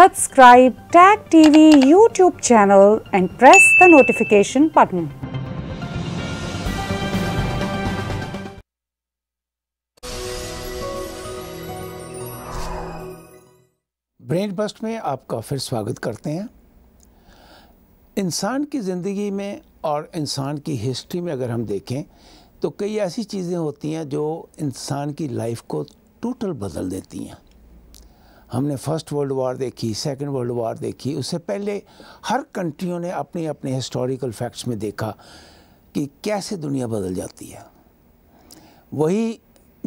Subscribe Tag TV YouTube channel and press the notification button. Brain bust में आपका फिर स्वागत करते हैं इंसान की ज़िंदगी में और इंसान की हिस्ट्री में अगर हम देखें तो कई ऐसी चीज़ें होती हैं जो इंसान की लाइफ को टोटल बदल देती हैं हमने फर्स्ट वर्ल्ड वार देखी सेकंड वर्ल्ड वार देखी उससे पहले हर कंट्रियों ने अपने अपने हिस्टोरिकल फैक्ट्स में देखा कि कैसे दुनिया बदल जाती है वही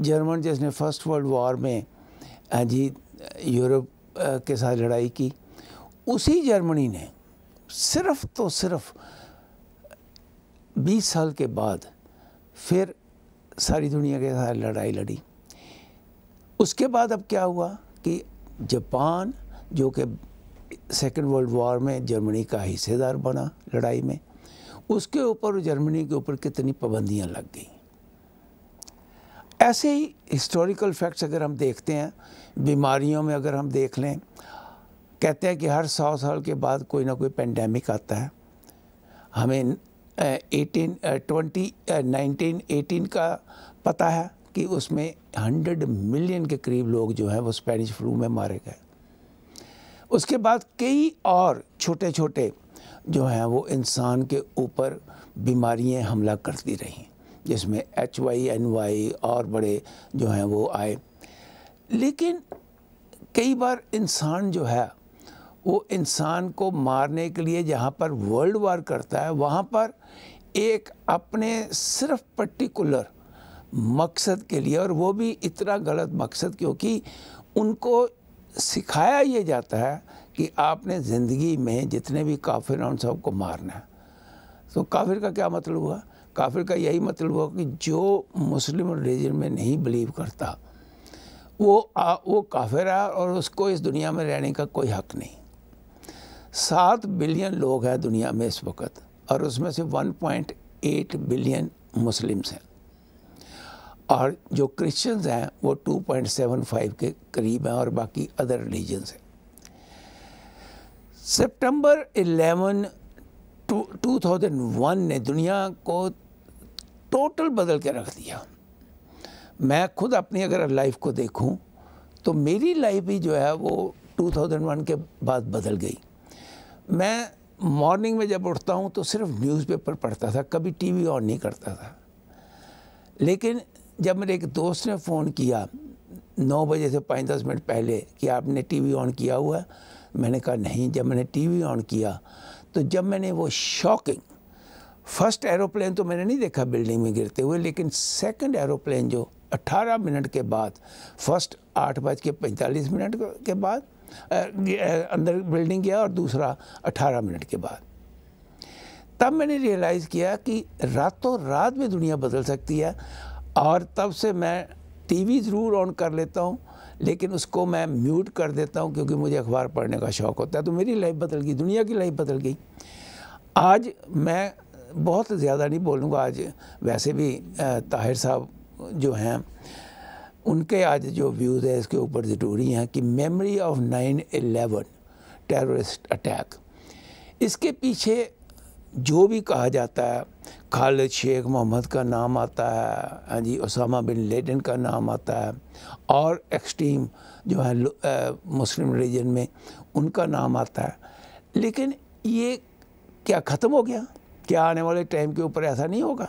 जर्मन जिसने फर्स्ट वर्ल्ड वार में जी यूरोप के साथ लड़ाई की उसी जर्मनी ने सिर्फ तो सिर्फ 20 साल के बाद फिर सारी दुनिया के साथ लड़ाई लड़ी उसके बाद अब क्या हुआ कि जापान जो कि सेकेंड वर्ल्ड वॉर में जर्मनी का हिस्सेदार बना लड़ाई में उसके ऊपर जर्मनी के ऊपर कितनी पाबंदियाँ लग गई ऐसे ही हिस्टोरिकल फैक्ट्स अगर हम देखते हैं बीमारियों में अगर हम देख लें कहते हैं कि हर सौ साल के बाद कोई ना कोई पेंडेमिक आता है हमें एटीन ट्वेंटी नाइनटीन एटीन का पता है कि उसमें हंड्रेड मिलियन के करीब लोग जो हैं वो स्पेनिश फ्लू में मारे गए उसके बाद कई और छोटे छोटे जो हैं वो इंसान के ऊपर बीमारियां हमला करती रहीं जिसमें एच वाई एन वाई और बड़े जो हैं वो आए लेकिन कई बार इंसान जो है वो इंसान को मारने के लिए जहाँ पर वर्ल्ड वार करता है वहाँ पर एक अपने सिर्फ पर्टिकुलर मकसद के लिए और वो भी इतना गलत मकसद क्योंकि उनको सिखाया ये जाता है कि आपने ज़िंदगी में जितने भी काफिर हैं उन सबको मारना है तो काफिर का क्या मतलब हुआ काफिर का यही मतलब हुआ कि जो मुस्लिम रिलीजन में नहीं बिलीव करता वो आ, वो काफिर है और उसको इस दुनिया में रहने का कोई हक नहीं सात बिलियन लोग हैं दुनिया में इस वक्त और उसमें से 1.8 बिलियन मुस्लिम्स हैं और जो क्रिश्चियंस हैं वो 2.75 के करीब हैं और बाकी अदर रिलीजन्स हैं सितंबर 11 2001 ने दुनिया को टोटल बदल के रख दिया मैं खुद अपनी अगर लाइफ को देखूं तो मेरी लाइफ भी जो है वो 2001 के बाद बदल गई मैं मॉर्निंग में जब उठता हूं तो सिर्फ न्यूज़पेपर पढ़ता था कभी टीवी ऑन नहीं करता था लेकिन जब मेरे एक दोस्त ने फ़ोन किया नौ बजे से पाँच दस मिनट पहले कि आपने टीवी ऑन किया हुआ है मैंने कहा नहीं जब मैंने टीवी ऑन किया तो जब मैंने वो शॉकिंग फर्स्ट एरोप्लेन तो मैंने नहीं देखा बिल्डिंग में गिरते हुए लेकिन सेकंड एरोप्लेन जो 18 मिनट के बाद फर्स्ट आठ बज के पैंतालीस मिनट के बाद अंदर बिल्डिंग गया और दूसरा 18 मिनट के बाद तब मैंने रियलाइज़ किया कि रातों रात में दुनिया बदल सकती है और तब से मैं टीवी ज़रूर ऑन कर लेता हूँ लेकिन उसको मैं म्यूट कर देता हूँ क्योंकि मुझे अखबार पढ़ने का शौक़ होता है तो मेरी लाइफ बदल गई दुनिया की लाइफ बदल गई आज मैं बहुत ज़्यादा नहीं बोलूँगा आज वैसे भी ताहिर साहब जो हैं उनके आज जो व्यूज़ है इसके ऊपर ज़रूरी हैं कि memory of nine eleven terrorist attack इसके पीछे जो भी कहा जाता है खालिद शेख मोहम्मद का नाम आता है हाँ जी उसामा बिन लेडन का नाम आता है और एक्सट्रीम जो है आ, मुस्लिम रीजन में उनका नाम आता है लेकिन ये क्या ख़त्म हो गया क्या आने वाले टाइम के ऊपर ऐसा नहीं होगा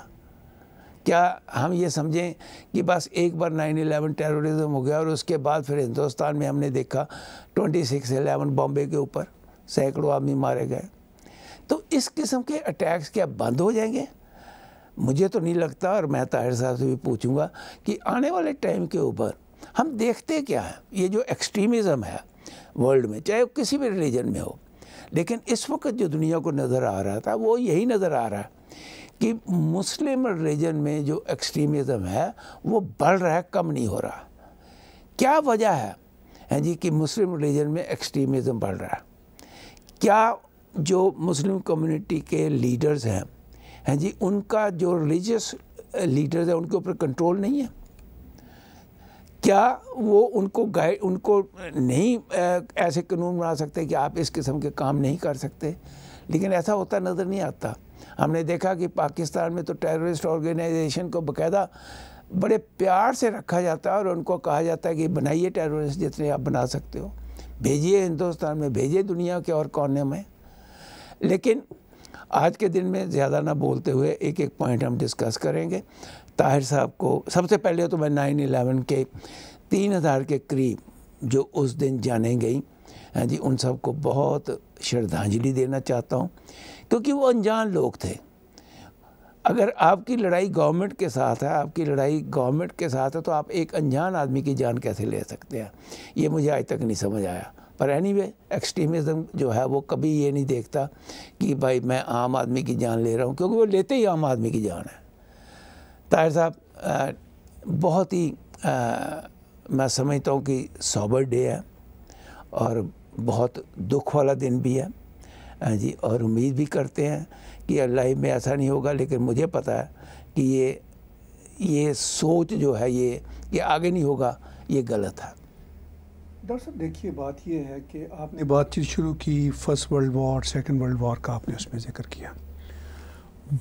क्या हम ये समझें कि बस एक बार नाइन एलेवन टेररिज्म हो गया और उसके बाद फिर हिंदुस्तान में हमने देखा ट्वेंटी सिक्स एलेवन बॉम्बे के ऊपर सैकड़ों आदमी मारे गए तो इस किस्म के अटैक्स क्या बंद हो जाएंगे मुझे तो नहीं लगता और मैं ताहिर साहब से भी पूछूंगा कि आने वाले टाइम के ऊपर हम देखते क्या है ये जो एक्सट्रीमिज़म है वर्ल्ड में चाहे वो किसी भी रिलीजन में हो लेकिन इस वक्त जो दुनिया को नज़र आ रहा था वो यही नज़र आ रहा है कि मुस्लिम रिलीजन में जो एक्सट्रीमिज़म है वो बढ़ रहा है कम नहीं हो रहा क्या वजह है हैं जी कि मुस्लिम रिलीजन में एक्सट्रीमिज़म बढ़ रहा है क्या जो मुस्लिम कम्युनिटी के लीडर्स हैं हैं जी उनका जो रिलीजियस लीडर्स है उनके ऊपर कंट्रोल नहीं है क्या वो उनको गाइड उनको नहीं ऐसे कानून बना सकते कि आप इस किस्म के काम नहीं कर सकते लेकिन ऐसा होता नज़र नहीं आता हमने देखा कि पाकिस्तान में तो टेररिस्ट ऑर्गेनाइजेशन को बकायदा बड़े प्यार से रखा जाता है और उनको कहा जाता है कि बनाइए टेररिस्ट जितने आप बना सकते हो भेजिए हिंदुस्तान में भेजिए दुनिया के और कोने में लेकिन आज के दिन में ज़्यादा ना बोलते हुए एक एक पॉइंट हम डिस्कस करेंगे ताहिर साहब को सबसे पहले तो मैं नाइन इलेवन के तीन हज़ार के करीब जो उस दिन जाने गई हैं हाँ जी उन सबको बहुत श्रद्धांजलि देना चाहता हूँ क्योंकि वो अनजान लोग थे अगर आपकी लड़ाई गवर्नमेंट के साथ है आपकी लड़ाई गवर्नमेंट के साथ है तो आप एक अनजान आदमी की जान कैसे ले सकते हैं ये मुझे आज तक नहीं समझ आया पर एनी anyway, एक्सट्रीमिज़म जो है वो कभी ये नहीं देखता कि भाई मैं आम आदमी की जान ले रहा हूँ क्योंकि वो लेते ही आम आदमी की जान है ताहिर साहब बहुत ही आ, मैं समझता हूँ कि सॉबर डे है और बहुत दुख वाला दिन भी है जी और उम्मीद भी करते हैं कि अल्लाह में ऐसा नहीं होगा लेकिन मुझे पता है कि ये ये सोच जो है ये ये आगे नहीं होगा ये गलत है डॉक्टर साहब देखिए बात यह है कि आपने बातचीत शुरू की first world war second world war का आपने उसमें जिक्र किया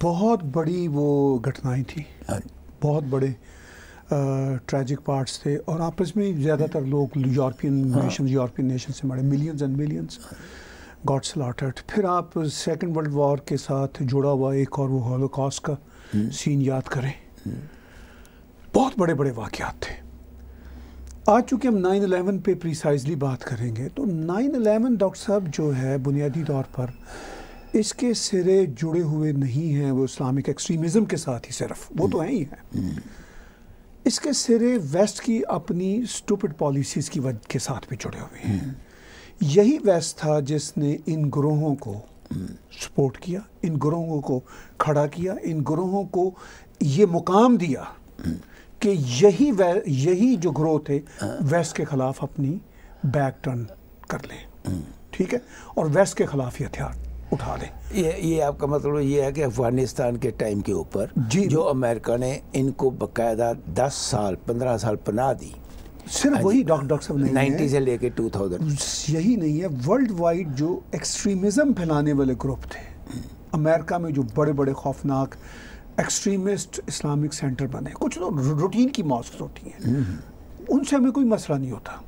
बहुत बड़ी वो घटनाएं थी हाँ। बहुत बड़े ट्रैजिक पार्ट्स थे और आपस में ज़्यादातर लोग यूरोपियन नेशन हाँ। यूरोपियन नेशन से मरे millions and millions got slaughtered फिर आप सेकेंड वर्ल्ड वॉर के साथ जुड़ा हुआ एक और वो हॉलोकॉस्ट का सीन हम्म। याद करें हम्म। बहुत बड़े बड़े वाक़ थे आज चूँकि हम नाइन अलेवन पे प्रिसाइजली बात करेंगे तो नाइन अलेवन डॉक्टर साहब जो है बुनियादी तौर पर इसके सिरे जुड़े हुए नहीं हैं वो इस्लामिक एक्सट्रीमिज़म के साथ ही सिर्फ वो तो हम्म। हैं ही हैं हम्म। इसके सिरे वेस्ट की अपनी स्टूपिड पॉलिसीज़ की वजह के साथ भी जुड़े हुए हैं हम्म। यही वेस्ट था जिसने इन ग्रोहों को सपोर्ट किया इन ग्रोहों को खड़ा किया इन ग्रोहों को ये मुकाम दिया कि यही यही जो ग्रोथ है हाँ। वेस्ट के खिलाफ अपनी बैक टर्न कर ले ठीक है और वेस्ट के खिलाफ ही हथियार उठा ले ये ये आपका मतलब ये है कि अफगानिस्तान के टाइम के ऊपर जो अमेरिका ने इनको बकायदा दस साल पंद्रह साल पना दी सिर्फ हाँ वही डॉक्टर डॉक्टर साहब नहीं नाइन्टी से लेके टू थाउजेंड यही नहीं है वर्ल्ड वाइड जो एक्सट्रीमिज्म फैलाने वाले ग्रुप थे हम्म। अमेरिका में जो बड़े बड़े खौफनाक एक्सट्रीमिस्ट इस्लामिक सेंटर बने कुछ तो रूटीन की मॉस्क होती हैं हम्म। उनसे हमें कोई मसला नहीं होता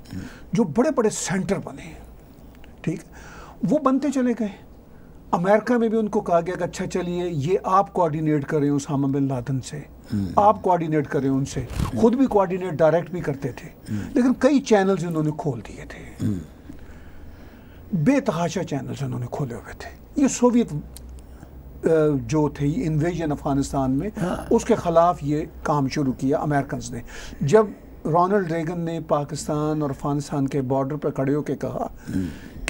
जो बड़े बड़े सेंटर बने ठीक वो बनते चले गए अमेरिका में भी उनको कहा गया कि अच्छा चलिए ये आप कोऑर्डिनेट हो उसामा बिन लादन से हम्म। आप कोऑर्डिनेट हो उनसे हम्म। खुद भी कोऑर्डिनेट डायरेक्ट भी करते थे लेकिन कई चैनल्स इन्होंने खोल दिए थे बेतहाशा चैनल्स उन्होंने खोले हुए थे ये सोवियत जो थे इन्वेजन अफगानिस्तान में हाँ। उसके ख़िलाफ़ ये काम शुरू किया अमेरिकन ने जब रोनल्ड रेगन ने पाकिस्तान और अफगानिस्तान के बॉर्डर पर खड़े होकर कहा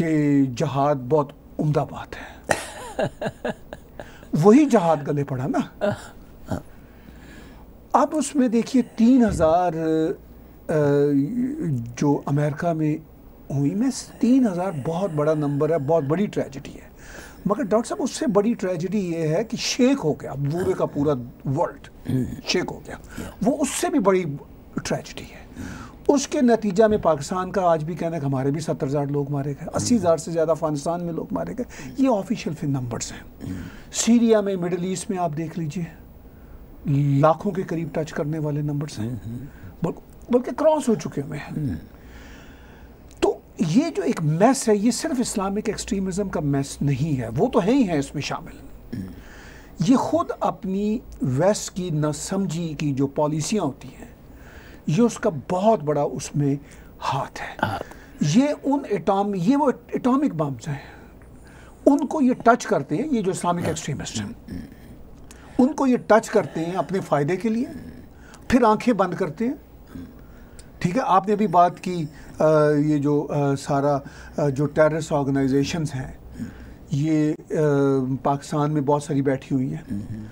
कि जहाद बहुत उम्दा बात है वही जहाद गले पड़ा ना अब उसमें देखिए तीन हज़ार जो अमेरिका में हुई में तीन हज़ार बहुत बड़ा नंबर है बहुत बड़ी ट्रेजिडी है मगर डॉक्टर साहब उससे बड़ी ट्रेजिडी ये है कि शेक हो गया पूरे का पूरा वर्ल्ड शेक हो गया वो उससे भी बड़ी ट्रेजिडी है उसके नतीजा में पाकिस्तान का आज भी कहना है हमारे भी सत्तर हज़ार लोग मारे गए अस्सी हज़ार से ज़्यादा अफगानिस्तान में लोग मारे गए ये ऑफिशियल फिर नंबर्स हैं सीरिया में मिडल ईस्ट में आप देख लीजिए लाखों के करीब टच करने वाले नंबर्स हैं बल्कि क्रॉस हो चुके हुए हैं ये जो एक मैस है ये सिर्फ इस्लामिक एक्सट्रीमिज्म का मैस नहीं है वो तो है ही है इसमें शामिल ये खुद अपनी वेस्ट की नासमझी की जो पॉलिसियाँ होती हैं ये उसका बहुत बड़ा उसमें हाथ है हाँ। ये उन एटॉम ये वो एटॉमिक बम्स हैं उनको ये टच करते हैं ये जो इस्लामिक हाँ। एक्सट्रीमिस्ट हैं उनको ये टच करते हैं अपने फ़ायदे के लिए फिर आंखें बंद करते हैं ठीक है आपने अभी बात की आ, ये जो आ, सारा जो टेररिस्ट ऑर्गेनाइजेशंस हैं ये आ, पाकिस्तान में बहुत सारी बैठी हुई हैं हम्म।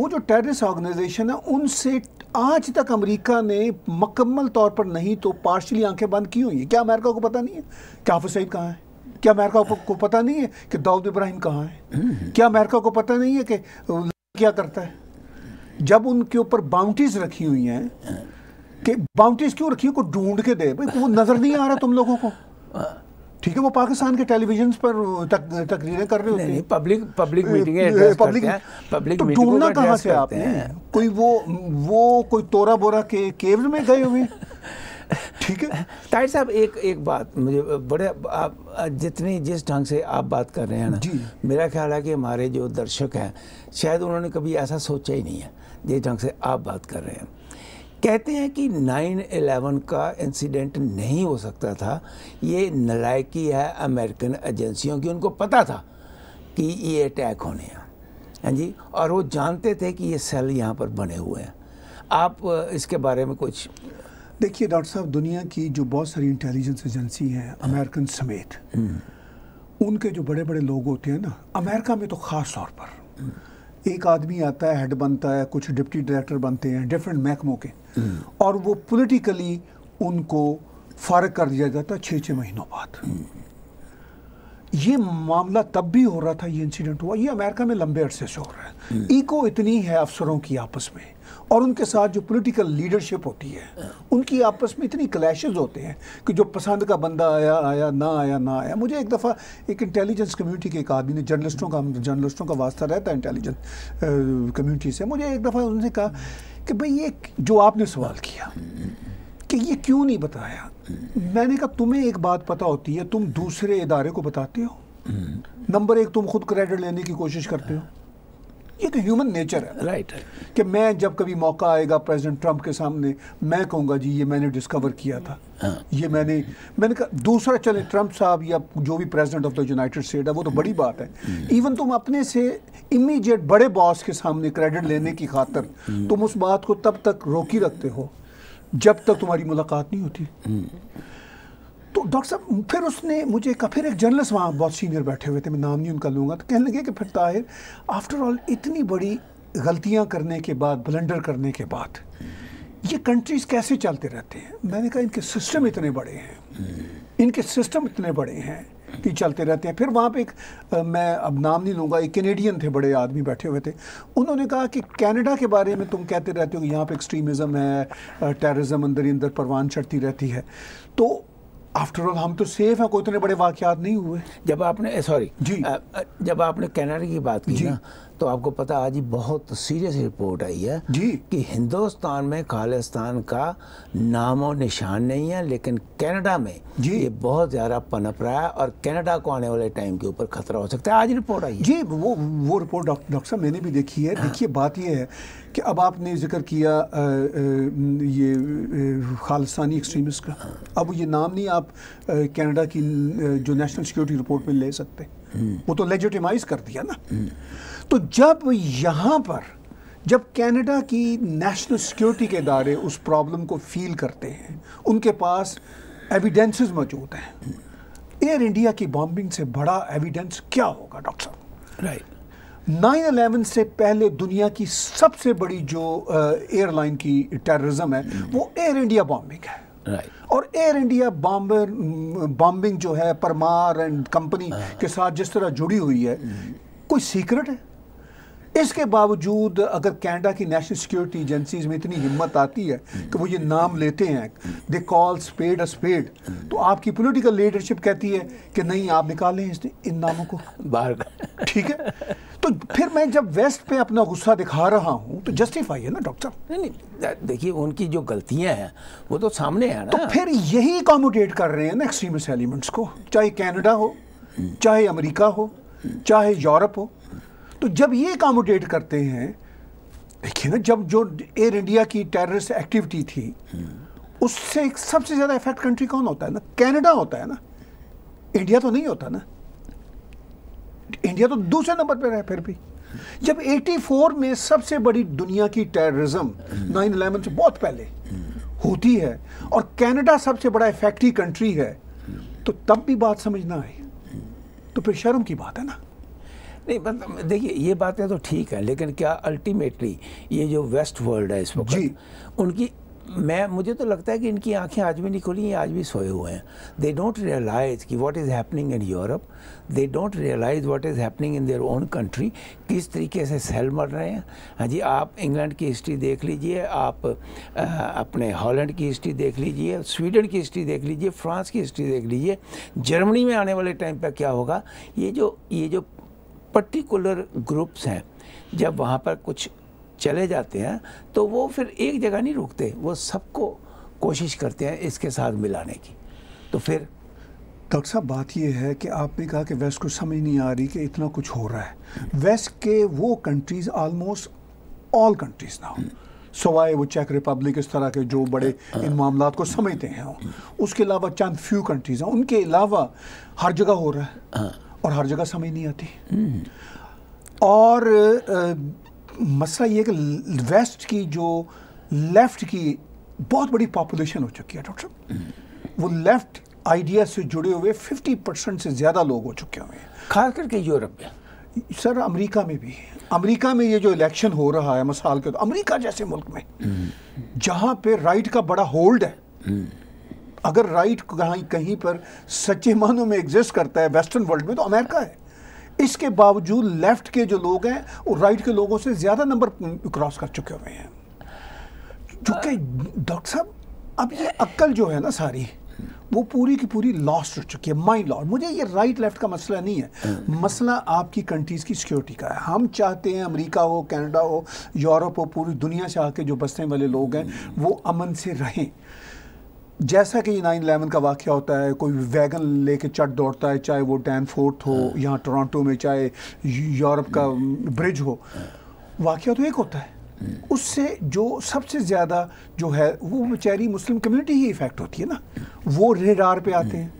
वो जो टेररिस्ट ऑर्गेनाइजेशन है उनसे आज तक अमेरिका ने मकम्मल तौर पर नहीं तो पार्शली आंखें बंद की हुई हैं क्या अमेरिका को पता नहीं है क्या हाफिज सईद कहाँ है क्या अमेरिका को पता नहीं है कि दाऊद इब्राहिम कहाँ है हम्म। क्या अमेरिका को पता नहीं है कि क्या करता है जब उनके ऊपर बाउंड्रीज रखी हुई हैं हाँ। कि बाउंड्रीज क्यों रखी है कुछ ढूंढ के दे भाई वो नजर नहीं आ रहा तुम लोगों को ठीक है वो पाकिस्तान के टेलीविजन पर तक, तकरीरें कर रहे होते हैं public public meeting public public तो ढूंढना कहाँ से आपने कोई वो वो कोई तोरा बोरा के केव में गए हुए ठीक है ताहिर साहब एक एक बात मुझे बड़े आप जितनी जिस ढंग से आप बात कर रहे हैं ना मेरा ख्याल है कि हमारे जो दर्शक हैं शायद उन्होंने कभी ऐसा सोचा ही नहीं है जिस ढंग से आप बात कर रहे हैं कहते हैं कि 9/11 का इंसिडेंट नहीं हो सकता था ये नलायकी है अमेरिकन एजेंसियों की उनको पता था कि ये अटैक होने हैं हाँ जी और वो जानते थे कि ये सेल यहाँ पर बने हुए हैं आप इसके बारे में कुछ देखिए डॉक्टर साहब दुनिया की जो बहुत सारी इंटेलिजेंस एजेंसी हैं अमेरिकन समेत हम्म। उनके जो बड़े बड़े लोग होते हैं ना अमेरिका में तो ख़ास तौर पर एक आदमी आता है हेड बनता है कुछ डिप्टी डायरेक्टर बनते हैं डिफरेंट महकमों के हम्म। और वो पॉलिटिकली उनको फारग कर दिया जाता है छः छः महीनों बाद हम्म। ये मामला तब भी हो रहा था ये इंसिडेंट हुआ ये अमेरिका में लंबे अरसे से हो रहा है इको हम्म। इतनी है अफसरों की आपस में और उनके साथ जो पॉलिटिकल लीडरशिप होती है उनकी आपस में इतनी क्लैशेज होते हैं कि जो पसंद का बंदा आया आया ना आया ना आया मुझे एक दफ़ा एक इंटेलिजेंस कम्युनिटी के एक आदमी ने जर्नलिस्टों का जर्नलिस्टों का वास्ता रहता है इंटेलिजेंस कम्युनिटी से मुझे एक दफ़ा उनसे कहा कि भाई ये जो आपने सवाल किया कि ये क्यों नहीं बताया मैंने कहा तुम्हें एक बात पता होती है तुम दूसरे इदारे को बताते हो नंबर एक तुम खुद क्रेडिट लेने की कोशिश करते हो एक ह्यूमन नेचर है राइट right. कि मैं जब कभी मौका आएगा प्रेसिडेंट ट्रंप के सामने मैं कहूंगा जी ये मैंने डिस्कवर किया था हाँ. ये मैंने मैंने कहा दूसरा चले हाँ. ट्रंप साहब या जो भी president of the United state है वो तो hmm. बड़ी बात है इवन hmm. तुम अपने से इमीडिएट बड़े बॉस के सामने क्रेडिट लेने की खातर hmm. तुम उस बात को तब तक रोकी रखते हो जब तक तुम्हारी मुलाकात नहीं होती तो डॉक्टर साहब फिर उसने मुझे कहा फिर एक जर्नलिस्ट वहाँ बहुत सीनियर बैठे हुए थे मैं नाम नहीं उनका लूँगा तो कहने लगे कि फिर ताहिर आफ्टर ऑल इतनी बड़ी गलतियाँ करने के बाद ब्लेंडर करने के बाद ये कंट्रीज कैसे चलते रहते हैं मैंने कहा इनके सिस्टम इतने बड़े हैं इनके सिस्टम इतने बड़े हैं कि चलते रहते हैं फिर वहाँ पे एक आ, मैं अब नाम नहीं लूँगा एक कैनेडियन थे बड़े आदमी बैठे हुए थे उन्होंने कहा कि कनाडा के बारे में तुम कहते रहते हो कि यहाँ पे एक्सट्रीमिज़म है टेररिज्म अंदर ही अंदर परवान चढ़ती रहती है तो आफ्टर ऑल हम तो सेफ हैं कोई तो इतने बड़े वाकयात नहीं हुए जब आपने सॉरी जी आ, जब आपने कैनेडा की बात की ना तो आपको पता आज ही बहुत सीरियस रिपोर्ट आई है जी कि हिंदुस्तान में खालिस्तान का नाम और निशान नहीं है लेकिन कनाडा में जी ये बहुत ज़्यादा पनप रहा है और कनाडा को आने वाले टाइम के ऊपर खतरा हो सकता है आज रिपोर्ट आई है जी वो वो रिपोर्ट डॉक्टर साहब मैंने भी देखी है हाँ। देखिए बात यह है कि अब आपने जिक्र किया ये खालिस्तानी एक्सट्रीमिस्ट का हाँ। अब ये नाम नहीं आप कैनेडा की जो नेशनल सिक्योरिटी रिपोर्ट में ले सकते हम्म। वो तो लेजिटिमाइज कर दिया ना हम्म। तो जब यहाँ पर जब कनाडा की नेशनल सिक्योरिटी के इदारे उस प्रॉब्लम को फील करते हैं उनके पास एविडेंसेस मौजूद हैं एयर इंडिया की बॉम्बिंग से बड़ा एविडेंस क्या होगा डॉक्टर साहब राइट नाइन अलेवन से पहले दुनिया की सबसे बड़ी जो एयरलाइन uh, की टेररिज्म है वो एयर इंडिया बॉम्बिंग है Right. और एयर इंडिया बॉम्बर बॉम्बिंग जो है परमार एंड कंपनी के साथ जिस तरह जुड़ी हुई है कोई सीक्रेट है इसके बावजूद अगर कैनेडा की नेशनल सिक्योरिटी एजेंसीज में इतनी हिम्मत आती है कि वो ये नाम लेते हैं they call spade a spade तो आपकी पॉलिटिकल लीडरशिप कहती है कि नहीं आप निकालें इस इन नामों को बाहर ठीक है तो फिर मैं जब वेस्ट पे अपना गुस्सा दिखा रहा हूँ तो जस्टिफाई है ना डॉक्टर नहीं नहीं देखिए उनकी जो गलतियाँ हैं वो तो सामने हैं तो ना तो फिर यही अकोमोडेट कर रहे हैं ना एक्सट्रीमिस्ट एलिमेंट्स को चाहे कैनेडा हो चाहे अमेरिका हो चाहे यूरोप हो तो जब ये एकोमोडेट करते हैं देखिए ना जब जो एयर इंडिया की टेररिस्ट एक्टिविटी थी उससे एक सबसे ज़्यादा इफेक्ट कंट्री कौन होता है ना कनाडा होता है ना इंडिया तो नहीं होता ना इंडिया तो दूसरे नंबर पर है फिर भी जब 84 में सबसे बड़ी दुनिया की टेररिज्म 9/11 से बहुत पहले होती है और कनाडा सबसे बड़ा इफेक्टिव कंट्री है तो तब भी बात समझना है तो फिर शर्म की बात है ना नहीं मतलब देखिए ये बातें तो ठीक हैं लेकिन क्या अल्टीमेटली ये जो वेस्ट वर्ल्ड है इस वक्त उनकी मैं मुझे तो लगता है कि इनकी आंखें आज भी नहीं खुली हैं आज भी सोए हुए हैं दे डोंट रियलाइज़ कि what is happening in Europe they don't realise what is happening in their own country किस तरीके से सेल मर रहे हैं हाँ जी आप इंग्लैंड की हिस्ट्री देख लीजिए आप आ, अपने हॉलैंड की हिस्ट्री देख लीजिए स्वीडन की हिस्ट्री देख लीजिए फ्रांस की हिस्ट्री देख लीजिए जर्मनी में आने वाले टाइम पर क्या होगा ये जो ये जो पर्टिकुलर ग्रुप्स हैं जब वहाँ पर कुछ चले जाते हैं तो वो फिर एक जगह नहीं रुकते वो सबको कोशिश करते हैं इसके साथ मिलाने की तो फिर डॉक्टर साहब बात यह है कि आपने कहा कि वेस्ट को समझ नहीं आ रही कि इतना कुछ हो रहा है वेस्ट के वो कंट्रीज़ आलमोस्ट ऑल कंट्रीज़ ना सवाए वो चेक रिपब्लिक इस तरह के जो बड़े इन मामला को समझते हैं उसके अलावा चंद फ्यू कंट्रीज़ हैं उनके अलावा हर जगह हो रहा है हाँ। और हर जगह समझ नहीं आती hmm. और आ, मसला ये कि वेस्ट की जो लेफ़्ट की बहुत बड़ी पॉपुलेशन हो चुकी है डॉक्टर hmm. वो लेफ़्ट आइडिया से जुड़े हुए 50 परसेंट से ज़्यादा लोग हो चुके हुए हैं खास करके यूरोप में सर अमेरिका में भी अमेरिका में ये जो इलेक्शन हो रहा है मिसाल के तो अमेरिका जैसे मुल्क में hmm. जहाँ पे राइट का बड़ा होल्ड है अगर राइट कहीं कहीं पर सच्चे मानों में एग्जिस्ट करता है वेस्टर्न वर्ल्ड में तो अमेरिका है इसके बावजूद लेफ्ट के जो लोग हैं वो राइट के लोगों से ज़्यादा नंबर क्रॉस कर चुके हुए हैं चूंकि डॉक्टर साहब अब ये अक्ल जो है ना सारी वो पूरी की पूरी लॉस्ट हो चुकी है माई लॉर्ड मुझे ये राइट लेफ्ट का मसला नहीं है हम्म। मसला आपकी कंट्रीज़ की सिक्योरिटी का है हम चाहते हैं अमेरिका हो कनाडा हो यूरोप हो पूरी दुनिया से आके जो बसने वाले लोग हैं हम्म। वो अमन से रहें जैसा कि नाइन इलेवन का वाक़ होता है कोई वैगन लेके चट दौड़ता है चाहे वो डैन फोर्थ हो हाँ। यहाँ टोरंटो में चाहे यूरोप का ब्रिज हो वाक्य तो एक होता है हम्म। उससे जो सबसे ज़्यादा जो है वो बेचारी मुस्लिम कम्युनिटी ही इफ़ेक्ट होती है ना वो रेडार पे आते हैं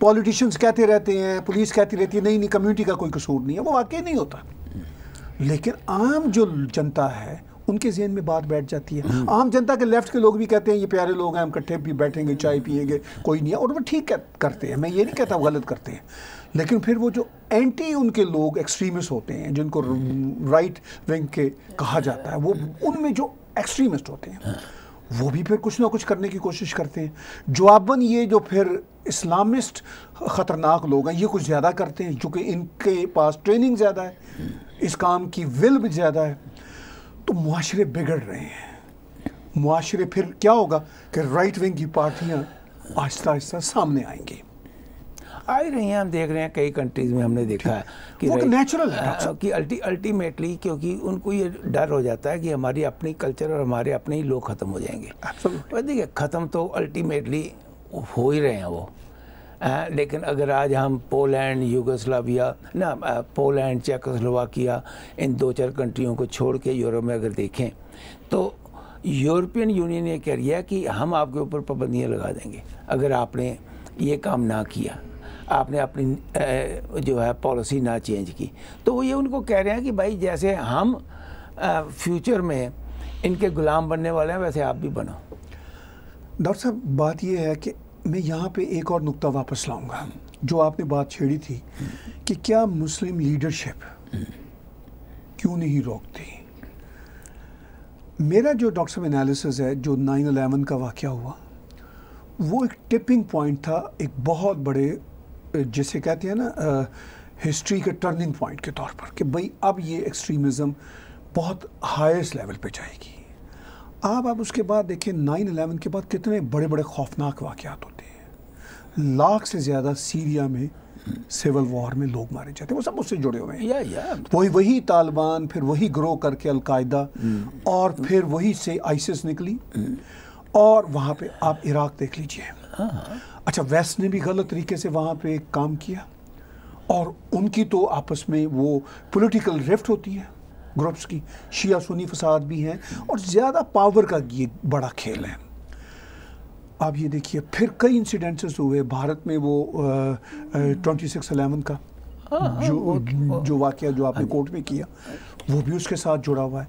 पॉलिटिशियंस हम्म। कहते रहते हैं पुलिस कहती रहती है नहीं नहीं कम्युनिटी का कोई कसूर नहीं है वो वाकई नहीं होता हम्म। लेकिन आम जो जनता है उनके जहन में बात बैठ जाती है हम्म। आम जनता के लेफ्ट के लोग भी कहते हैं ये प्यारे लोग हैं हम इकट्ठे भी बैठेंगे चाय पिएंगे कोई नहीं है और वो ठीक करते हैं मैं ये नहीं कहता गलत करते हैं लेकिन फिर वो जो एंटी उनके लोग एक्सट्रीमिस्ट होते हैं जिनको राइट विंग के कहा जाता है वो उनमें जो एक्सट्रीमिस्ट होते हैं हाँ। वो भी फिर कुछ ना कुछ करने की कोशिश करते हैं जवाबन ये जो फिर इस्लामिस्ट ख़तरनाक लोग हैं ये कुछ ज़्यादा करते हैं क्योंकि इनके पास ट्रेनिंग ज़्यादा है हम्म। इस काम की विल भी ज़्यादा है तो मुआरे बिगड़ रहे हैं मुआरे फिर क्या होगा कि राइट विंग की पार्टियाँ आहिस्ता आहिस्ता सामने आएंगी आ ही रही हैं हम देख रहे हैं कई कंट्रीज़ में हमने देखा है कि वो नेचुरल तो है हाँ, कि अल्टी अल्टीमेटली क्योंकि उनको ये डर हो जाता है कि हमारी अपनी कल्चर और हमारे अपने ही लोग ख़त्म हो जाएंगे देखिए ख़त्म तो अल्टीमेटली हो ही रहे हैं वो आ, लेकिन अगर आज हम पोलैंड यूगोस्लाविया ना पोलैंड चेकोस्लोवाकिया इन दो चार कंट्रियों को छोड़ के यूरोप में अगर देखें तो यूरोपियन यूनियन ने कह दिया कि हम आपके ऊपर पाबंदियाँ लगा देंगे अगर आपने ये काम ना किया आपने अपनी जो है पॉलिसी ना चेंज की तो वो ये उनको कह रहे हैं कि भाई जैसे हम फ्यूचर में इनके गुलाम बनने वाले हैं वैसे आप भी बनो डॉक्टर साहब बात यह है कि मैं यहाँ पे एक और नुक्ता वापस लाऊंगा जो आपने बात छेड़ी थी कि क्या मुस्लिम लीडरशिप क्यों नहीं रोकती मेरा जो डॉक्टर साहब एनालिसिस है जो नाइन अलेवन का वाक़ हुआ वो एक टिपिंग पॉइंट था एक बहुत बड़े जिसे कहते हैं ना हिस्ट्री के टर्निंग पॉइंट के तौर पर कि भाई अब ये एक्सट्रीमिज़म बहुत हाईएस्ट लेवल पे जाएगी अब आप उसके बाद देखें नाइन अलेवन के बाद कितने बड़े बड़े खौफनाक वाक़ होते हैं लाख से ज़्यादा सीरिया में सिविल वॉर में लोग मारे जाते हैं वो सब उससे जुड़े हुए हैं या या मतलब वही वही तालिबान फिर वही ग्रो करके अलकायदा हम्म। और फिर वही से आइसिस निकली और वहाँ पे आप इराक देख लीजिए हाँ। अच्छा वेस्ट ने भी गलत तरीके से वहाँ पे काम किया और उनकी तो आपस में वो पॉलिटिकल रिफ्ट होती है ग्रुप्स की शिया सुनी फसाद भी हैं और ज़्यादा पावर का ये बड़ा खेल है आप ये देखिए फिर कई इंसिडेंसेस हुए भारत में वो ट्वेंटी सिक्स अलेवन का हाँ, हाँ, जो जो वाक़ जो आपने हाँ कोर्ट में किया वो भी उसके साथ जुड़ा हुआ है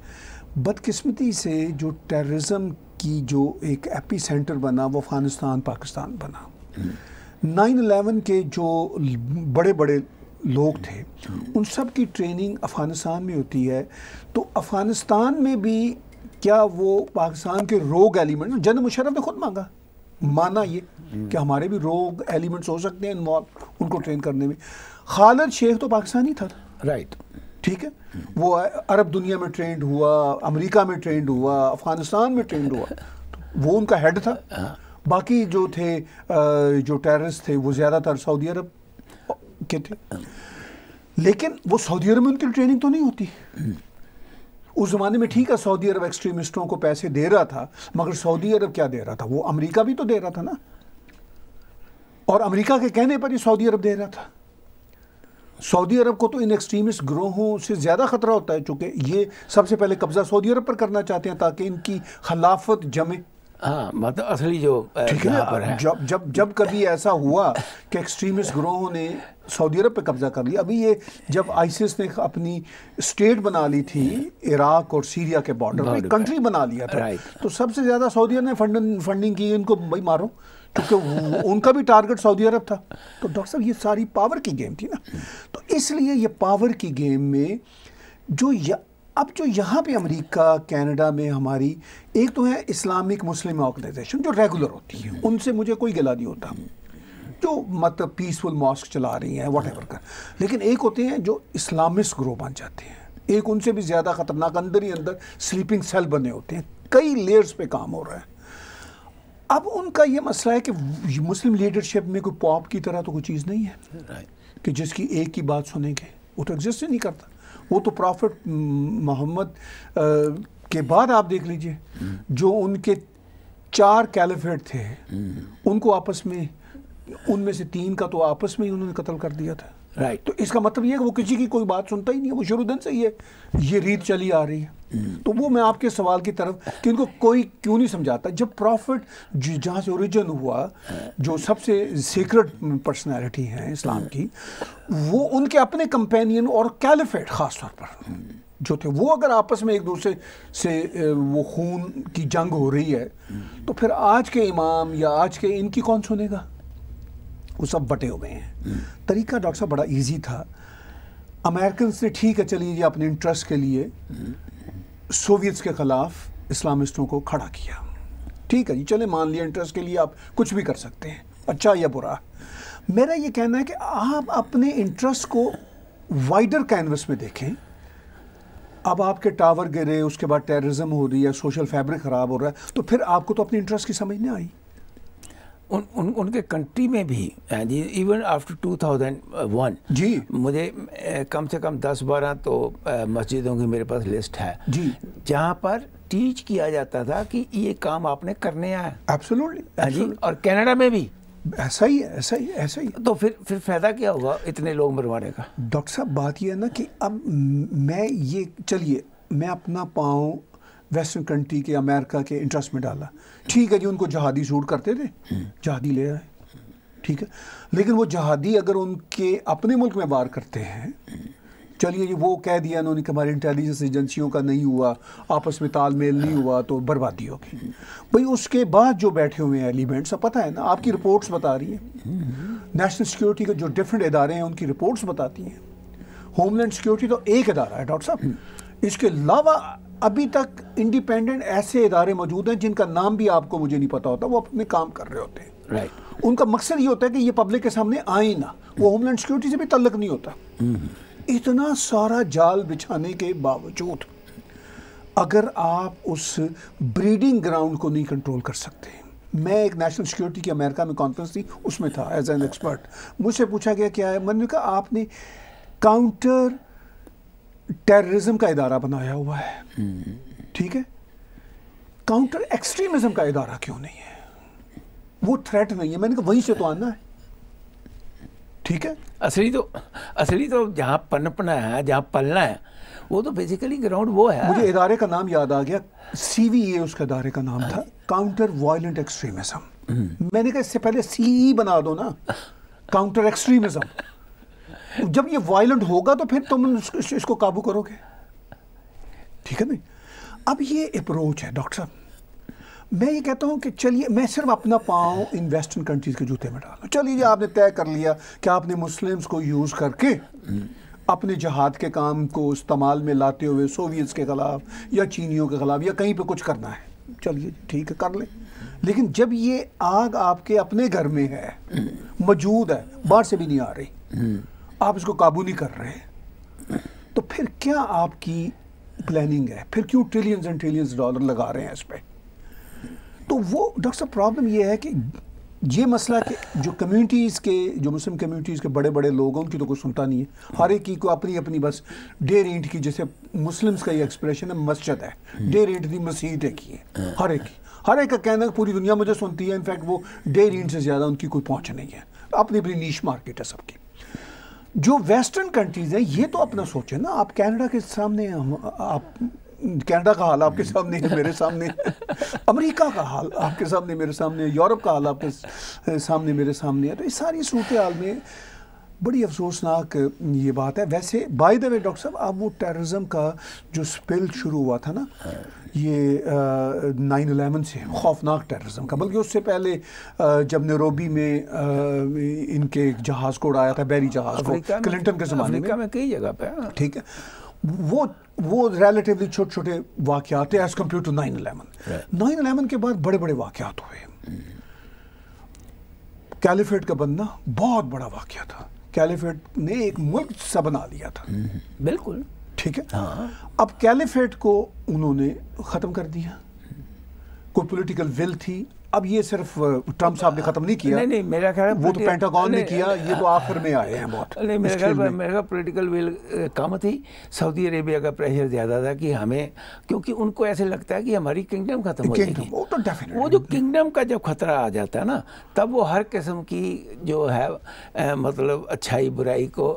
बदकिस्मती से जो टेररिज्म की जो एक एपी सेंटर बना वो अफ़गानिस्तान पाकिस्तान बना नाइन हम्म। अलेवन के जो बड़े बड़े लोग थे उन सब की ट्रेनिंग अफ़गानिस्तान में होती है तो अफ़गानिस्तान में भी क्या वो पाकिस्तान के रोग एलिमेंट जन मुशरफ ने खुद मांगा माना ये कि हमारे भी रोग एलिमेंट्स हो सकते हैं इन्वॉल्व उनको ट्रेन करने में खालद शेख तो पाकिस्तानी था राइट ठीक है वो अरब दुनिया में ट्रेंड हुआ अमेरिका में ट्रेंड हुआ अफ़गानिस्तान में ट्रेंड हुआ तो वो उनका हेड था हाँ। बाकी जो थे जो टेररिस्ट थे वो ज़्यादातर सऊदी अरब के लेकिन वो सऊदी अरब में उनकी ट्रेनिंग तो नहीं होती उस ज़माने में ठीक है सऊदी अरब एक्सट्रीमिस्टों को पैसे दे रहा था मगर सऊदी अरब क्या दे रहा था वो अमेरिका भी तो दे रहा था ना और अमेरिका के कहने पर ही सऊदी अरब दे रहा था सऊदी अरब को तो इन एक्सट्रीमिस्ट ग्रोहों से ज़्यादा ख़तरा होता है चूंकि ये सबसे पहले कब्ज़ा सऊदी अरब पर करना चाहते हैं ताकि इनकी खिलाफत जमे हाँ मतलब असली जो ठीक है पर है जब जब जब कभी ऐसा हुआ कि एक्सट्रीमिस्ट ग्रोहों ने सऊदी अरब पे कब्जा कर लिया अभी ये जब आईसीस ने अपनी स्टेट बना ली थी इराक और सीरिया के बॉर्डर पे कंट्री बना लिया था तो सबसे ज़्यादा सऊदी अरब ने फंडिंग फंडिंग की इनको भाई मारो क्योंकि उनका भी टारगेट सऊदी अरब था तो डॉक्टर साहब ये सारी पावर की गेम थी ना तो इसलिए ये पावर की गेम में जो अब जो यहाँ पे अमेरिका कनाडा में हमारी एक तो है इस्लामिक मुस्लिम ऑर्गेनाइजेशन जो रेगुलर होती है हम्म। उनसे मुझे कोई गिला नहीं होता हम्म। जो मतलब पीसफुल मॉस्क चला रही हैं वट एवर कर लेकिन एक होते हैं जो इस्लामिस्ट ग्रोह बन जाते हैं एक उनसे भी ज़्यादा ख़तरनाक अंदर ही अंदर स्लीपिंग सेल बने होते हैं कई लेयर्स पे काम हो रहा है अब उनका ये मसला है कि मुस्लिम लीडरशिप में कोई पॉप की तरह तो कोई चीज़ नहीं है कि जिसकी एक ही बात सुनेंगे वो तो एग्जिस्ट ही नहीं करता वो तो प्रॉफिट मोहम्मद mm, uh, के बाद आप देख लीजिए जो उनके चार कैलिफेट थे hmm. उनको आपस में उनमें से तीन का तो आपस में ही उन्होंने कत्ल कर दिया था राइट तो इसका मतलब ये है कि वो किसी की कोई बात सुनता ही नहीं है वो शुरू दिन से ये ये रीत चली आ रही है तो वो मैं आपके सवाल की तरफ कि उनको कोई क्यों नहीं समझाता जब प्रॉफिट जहाँ से ओरिजिन हुआ जो सबसे सीक्रेट पर्सनैलिटी है इस्लाम की वो उनके अपने कंपेनियन और कैलिफेट ख़ास तौर पर जो थे वो अगर आपस में एक दूसरे से वो खून की जंग हो रही है तो फिर आज के इमाम या आज के इनकी कौन सुनेगा वो सब बटे हुए हैं तरीका डॉक्टर साहब बड़ा ईजी था अमेरिकन ने ठीक है चलिए अपने इंटरेस्ट के लिए सोवियत्स के ख़िलाफ़ इस्लामिस्टों को खड़ा किया ठीक है जी चले मान लिया इंटरेस्ट के लिए आप कुछ भी कर सकते हैं अच्छा या बुरा मेरा ये कहना है कि आप अपने इंटरेस्ट को वाइडर कैनवस में देखें अब आपके टावर गिरे उसके बाद टेररिज्म हो रही है सोशल फैब्रिक ख़राब हो रहा है तो फिर आपको तो अपने इंटरेस्ट की समझ नहीं आई उन, उन उनके कंट्री में भी इवन आफ्टर 2001 जी मुझे कम से कम 10-12 तो मस्जिदों की मेरे पास लिस्ट है जी जहाँ पर टीच किया जाता था कि ये काम आपने करने आया एब्सोल्युटली हाँ जी और कनाडा में भी ऐसा ही है ऐसा ही ऐसा ही तो फिर फिर फ़ायदा क्या होगा इतने लोग मरवाने का डॉक्टर साहब बात यह है ना कि अब मैं ये चलिए मैं अपना पाँव वेस्टर्न कंट्री के अमेरिका के इंटरेस्ट में डाला ठीक है जी उनको जहादी शूट करते थे जहादी ले आए ठीक है लेकिन वो जहादी अगर उनके अपने मुल्क में वार करते हैं चलिए जी वो कह दिया इन्होंने कि हमारी इंटेलिजेंस एजेंसियों का नहीं हुआ आपस में तालमेल नहीं हुआ तो बर्बादी होगी भाई उसके बाद जो बैठे हुए हैं एलिमेंट्स सब पता है ना आपकी रिपोर्ट्स बता रही हैं नेशनल सिक्योरिटी के जो डिफरेंट इदारे हैं उनकी रिपोर्ट्स बताती हैं होमलैंड सिक्योरिटी तो एक इदारा है डॉक्टर साहब इसके अलावा अभी तक इंडिपेंडेंट ऐसे इदारे मौजूद हैं जिनका नाम भी आपको मुझे नहीं पता होता वो अपने काम कर रहे होते हैं राइट right. उनका मकसद ये होता है कि ये पब्लिक के सामने आए ना वो होमलैंड hmm. सिक्योरिटी से भी तल्लक नहीं होता hmm. इतना सारा जाल बिछाने के बावजूद अगर आप उस ब्रीडिंग ग्राउंड को नहीं कंट्रोल कर सकते मैं एक नेशनल सिक्योरिटी की अमेरिका में कॉन्फ्रेंस थी उसमें था एज एन एक्सपर्ट मुझसे पूछा गया क्या है मैंने कहा आपने काउंटर टेररिज्म का इदारा बनाया हुआ है ठीक है काउंटर एक्सट्रीमिज्म का इदारा क्यों नहीं है वो थ्रेट नहीं है मैंने कहा वहीं से तो आना है ठीक है असली तो असली तो जहां पनपना है जहां पलना है वो तो बेसिकली ग्राउंड वो है मुझे इदारे का नाम याद आ गया सीवी ए उसका इदारे का नाम था हाँ काउंटर वायलेंट एक्सट्रीमिज्म मैंने कहा इससे पहले सी e बना दो ना काउंटर एक्सट्रीमिज्म जब ये वायलेंट होगा तो फिर तुम इसको, काबू करोगे ठीक है ना अब ये अप्रोच है डॉक्टर साहब मैं ये कहता हूँ कि चलिए मैं सिर्फ अपना पाँव इन वेस्टर्न कंट्रीज़ के जूते में डालू चलिए आपने तय कर लिया कि आपने मुस्लिम्स को यूज़ करके अपने जहाद के काम को इस्तेमाल में लाते हुए सोवियत्स के ख़िलाफ़ या चीनियों के ख़िलाफ़ या कहीं पे कुछ करना है चलिए ठीक है कर लें लेकिन जब ये आग आपके अपने घर में है मौजूद है बाहर से भी नहीं आ रही आप इसको काबू नहीं कर रहे तो फिर क्या आपकी प्लानिंग है फिर क्यों ट्रिलियंस एंड ट्रिलियंस डॉलर लगा रहे हैं इस पर तो वो डॉक्टर साहब प्रॉब्लम ये है कि ये मसला कि जो कम्युनिटीज़ के जो मुस्लिम कम्युनिटीज़ के बड़े बड़े लोग हैं उनकी तो कोई सुनता नहीं है हर एक ही को अपनी अपनी बस डेर ईंट की जैसे मुस्लिम्स का ये एक्सप्रेशन है मस्जिद है हम्म। डेर ईंट की मस्जिद एक ही है हर एक की हर एक का कहना है पूरी दुनिया मुझे सुनती है इनफैक्ट वो डेर ईंट से ज़्यादा उनकी कोई पहुँच नहीं है अपनी अपनी नीच मार्केट है सबकी जो वेस्टर्न कंट्रीज़ है ये तो अपना सोचे ना आप कनाडा के सामने आप कनाडा का हाल आपके सामने है मेरे सामने अमेरिका का हाल आपके सामने मेरे सामने यूरोप का हाल आपके सामने मेरे सामने है तो इस सारी सूरत हाल में बड़ी अफसोसनाक ये बात है वैसे बाय द वे डॉक्टर साहब अब वो टेररिज्म का जो स्पेल शुरू हुआ था ना ये नाइन अलेवन से खौफनाक टेररिज्म का बल्कि उससे पहले आ, जब नरोबी में आ, इनके जहाज़ को उड़ाया था बैरी जहाज़ को क्लिंटन के ज़माने में, में कई जगह पे हाँ। ठीक है वो वो रिलेटिवली छोटे छोटे वाक़ात थे as compared to nine eleven nine eleven के बाद बड़े बड़े वाक़ात हुए कैलिफेट hmm। का बनना बहुत बड़ा वाक़ था कैलिफेट ने एक मुल्क सा बना लिया था हम्म, हम्म। बिल्कुल ठीक है हाँ। अब कैलिफेट को उन्होंने ख़त्म कर दिया हम्म। कोई पॉलिटिकल विल थी अब ये सिर्फ ट्रंप साहब ने खत्म नहीं किया नहीं नहीं मेरा ख्याल वो तो पेंटागन ने किया ये तो आखिर में आए हैं बहुत नहीं मेरा ख्याल मेरा पॉलिटिकल विल कम थी सऊदी अरेबिया का प्रेशर ज़्यादा था कि हमें क्योंकि उनको ऐसे लगता है कि हमारी किंगडम खत्म हो जाएगी वो तो डेफिनेट वो जो किंगडम का जब खतरा आ जाता है ना तब वो हर किस्म की जो है मतलब अच्छाई बुराई को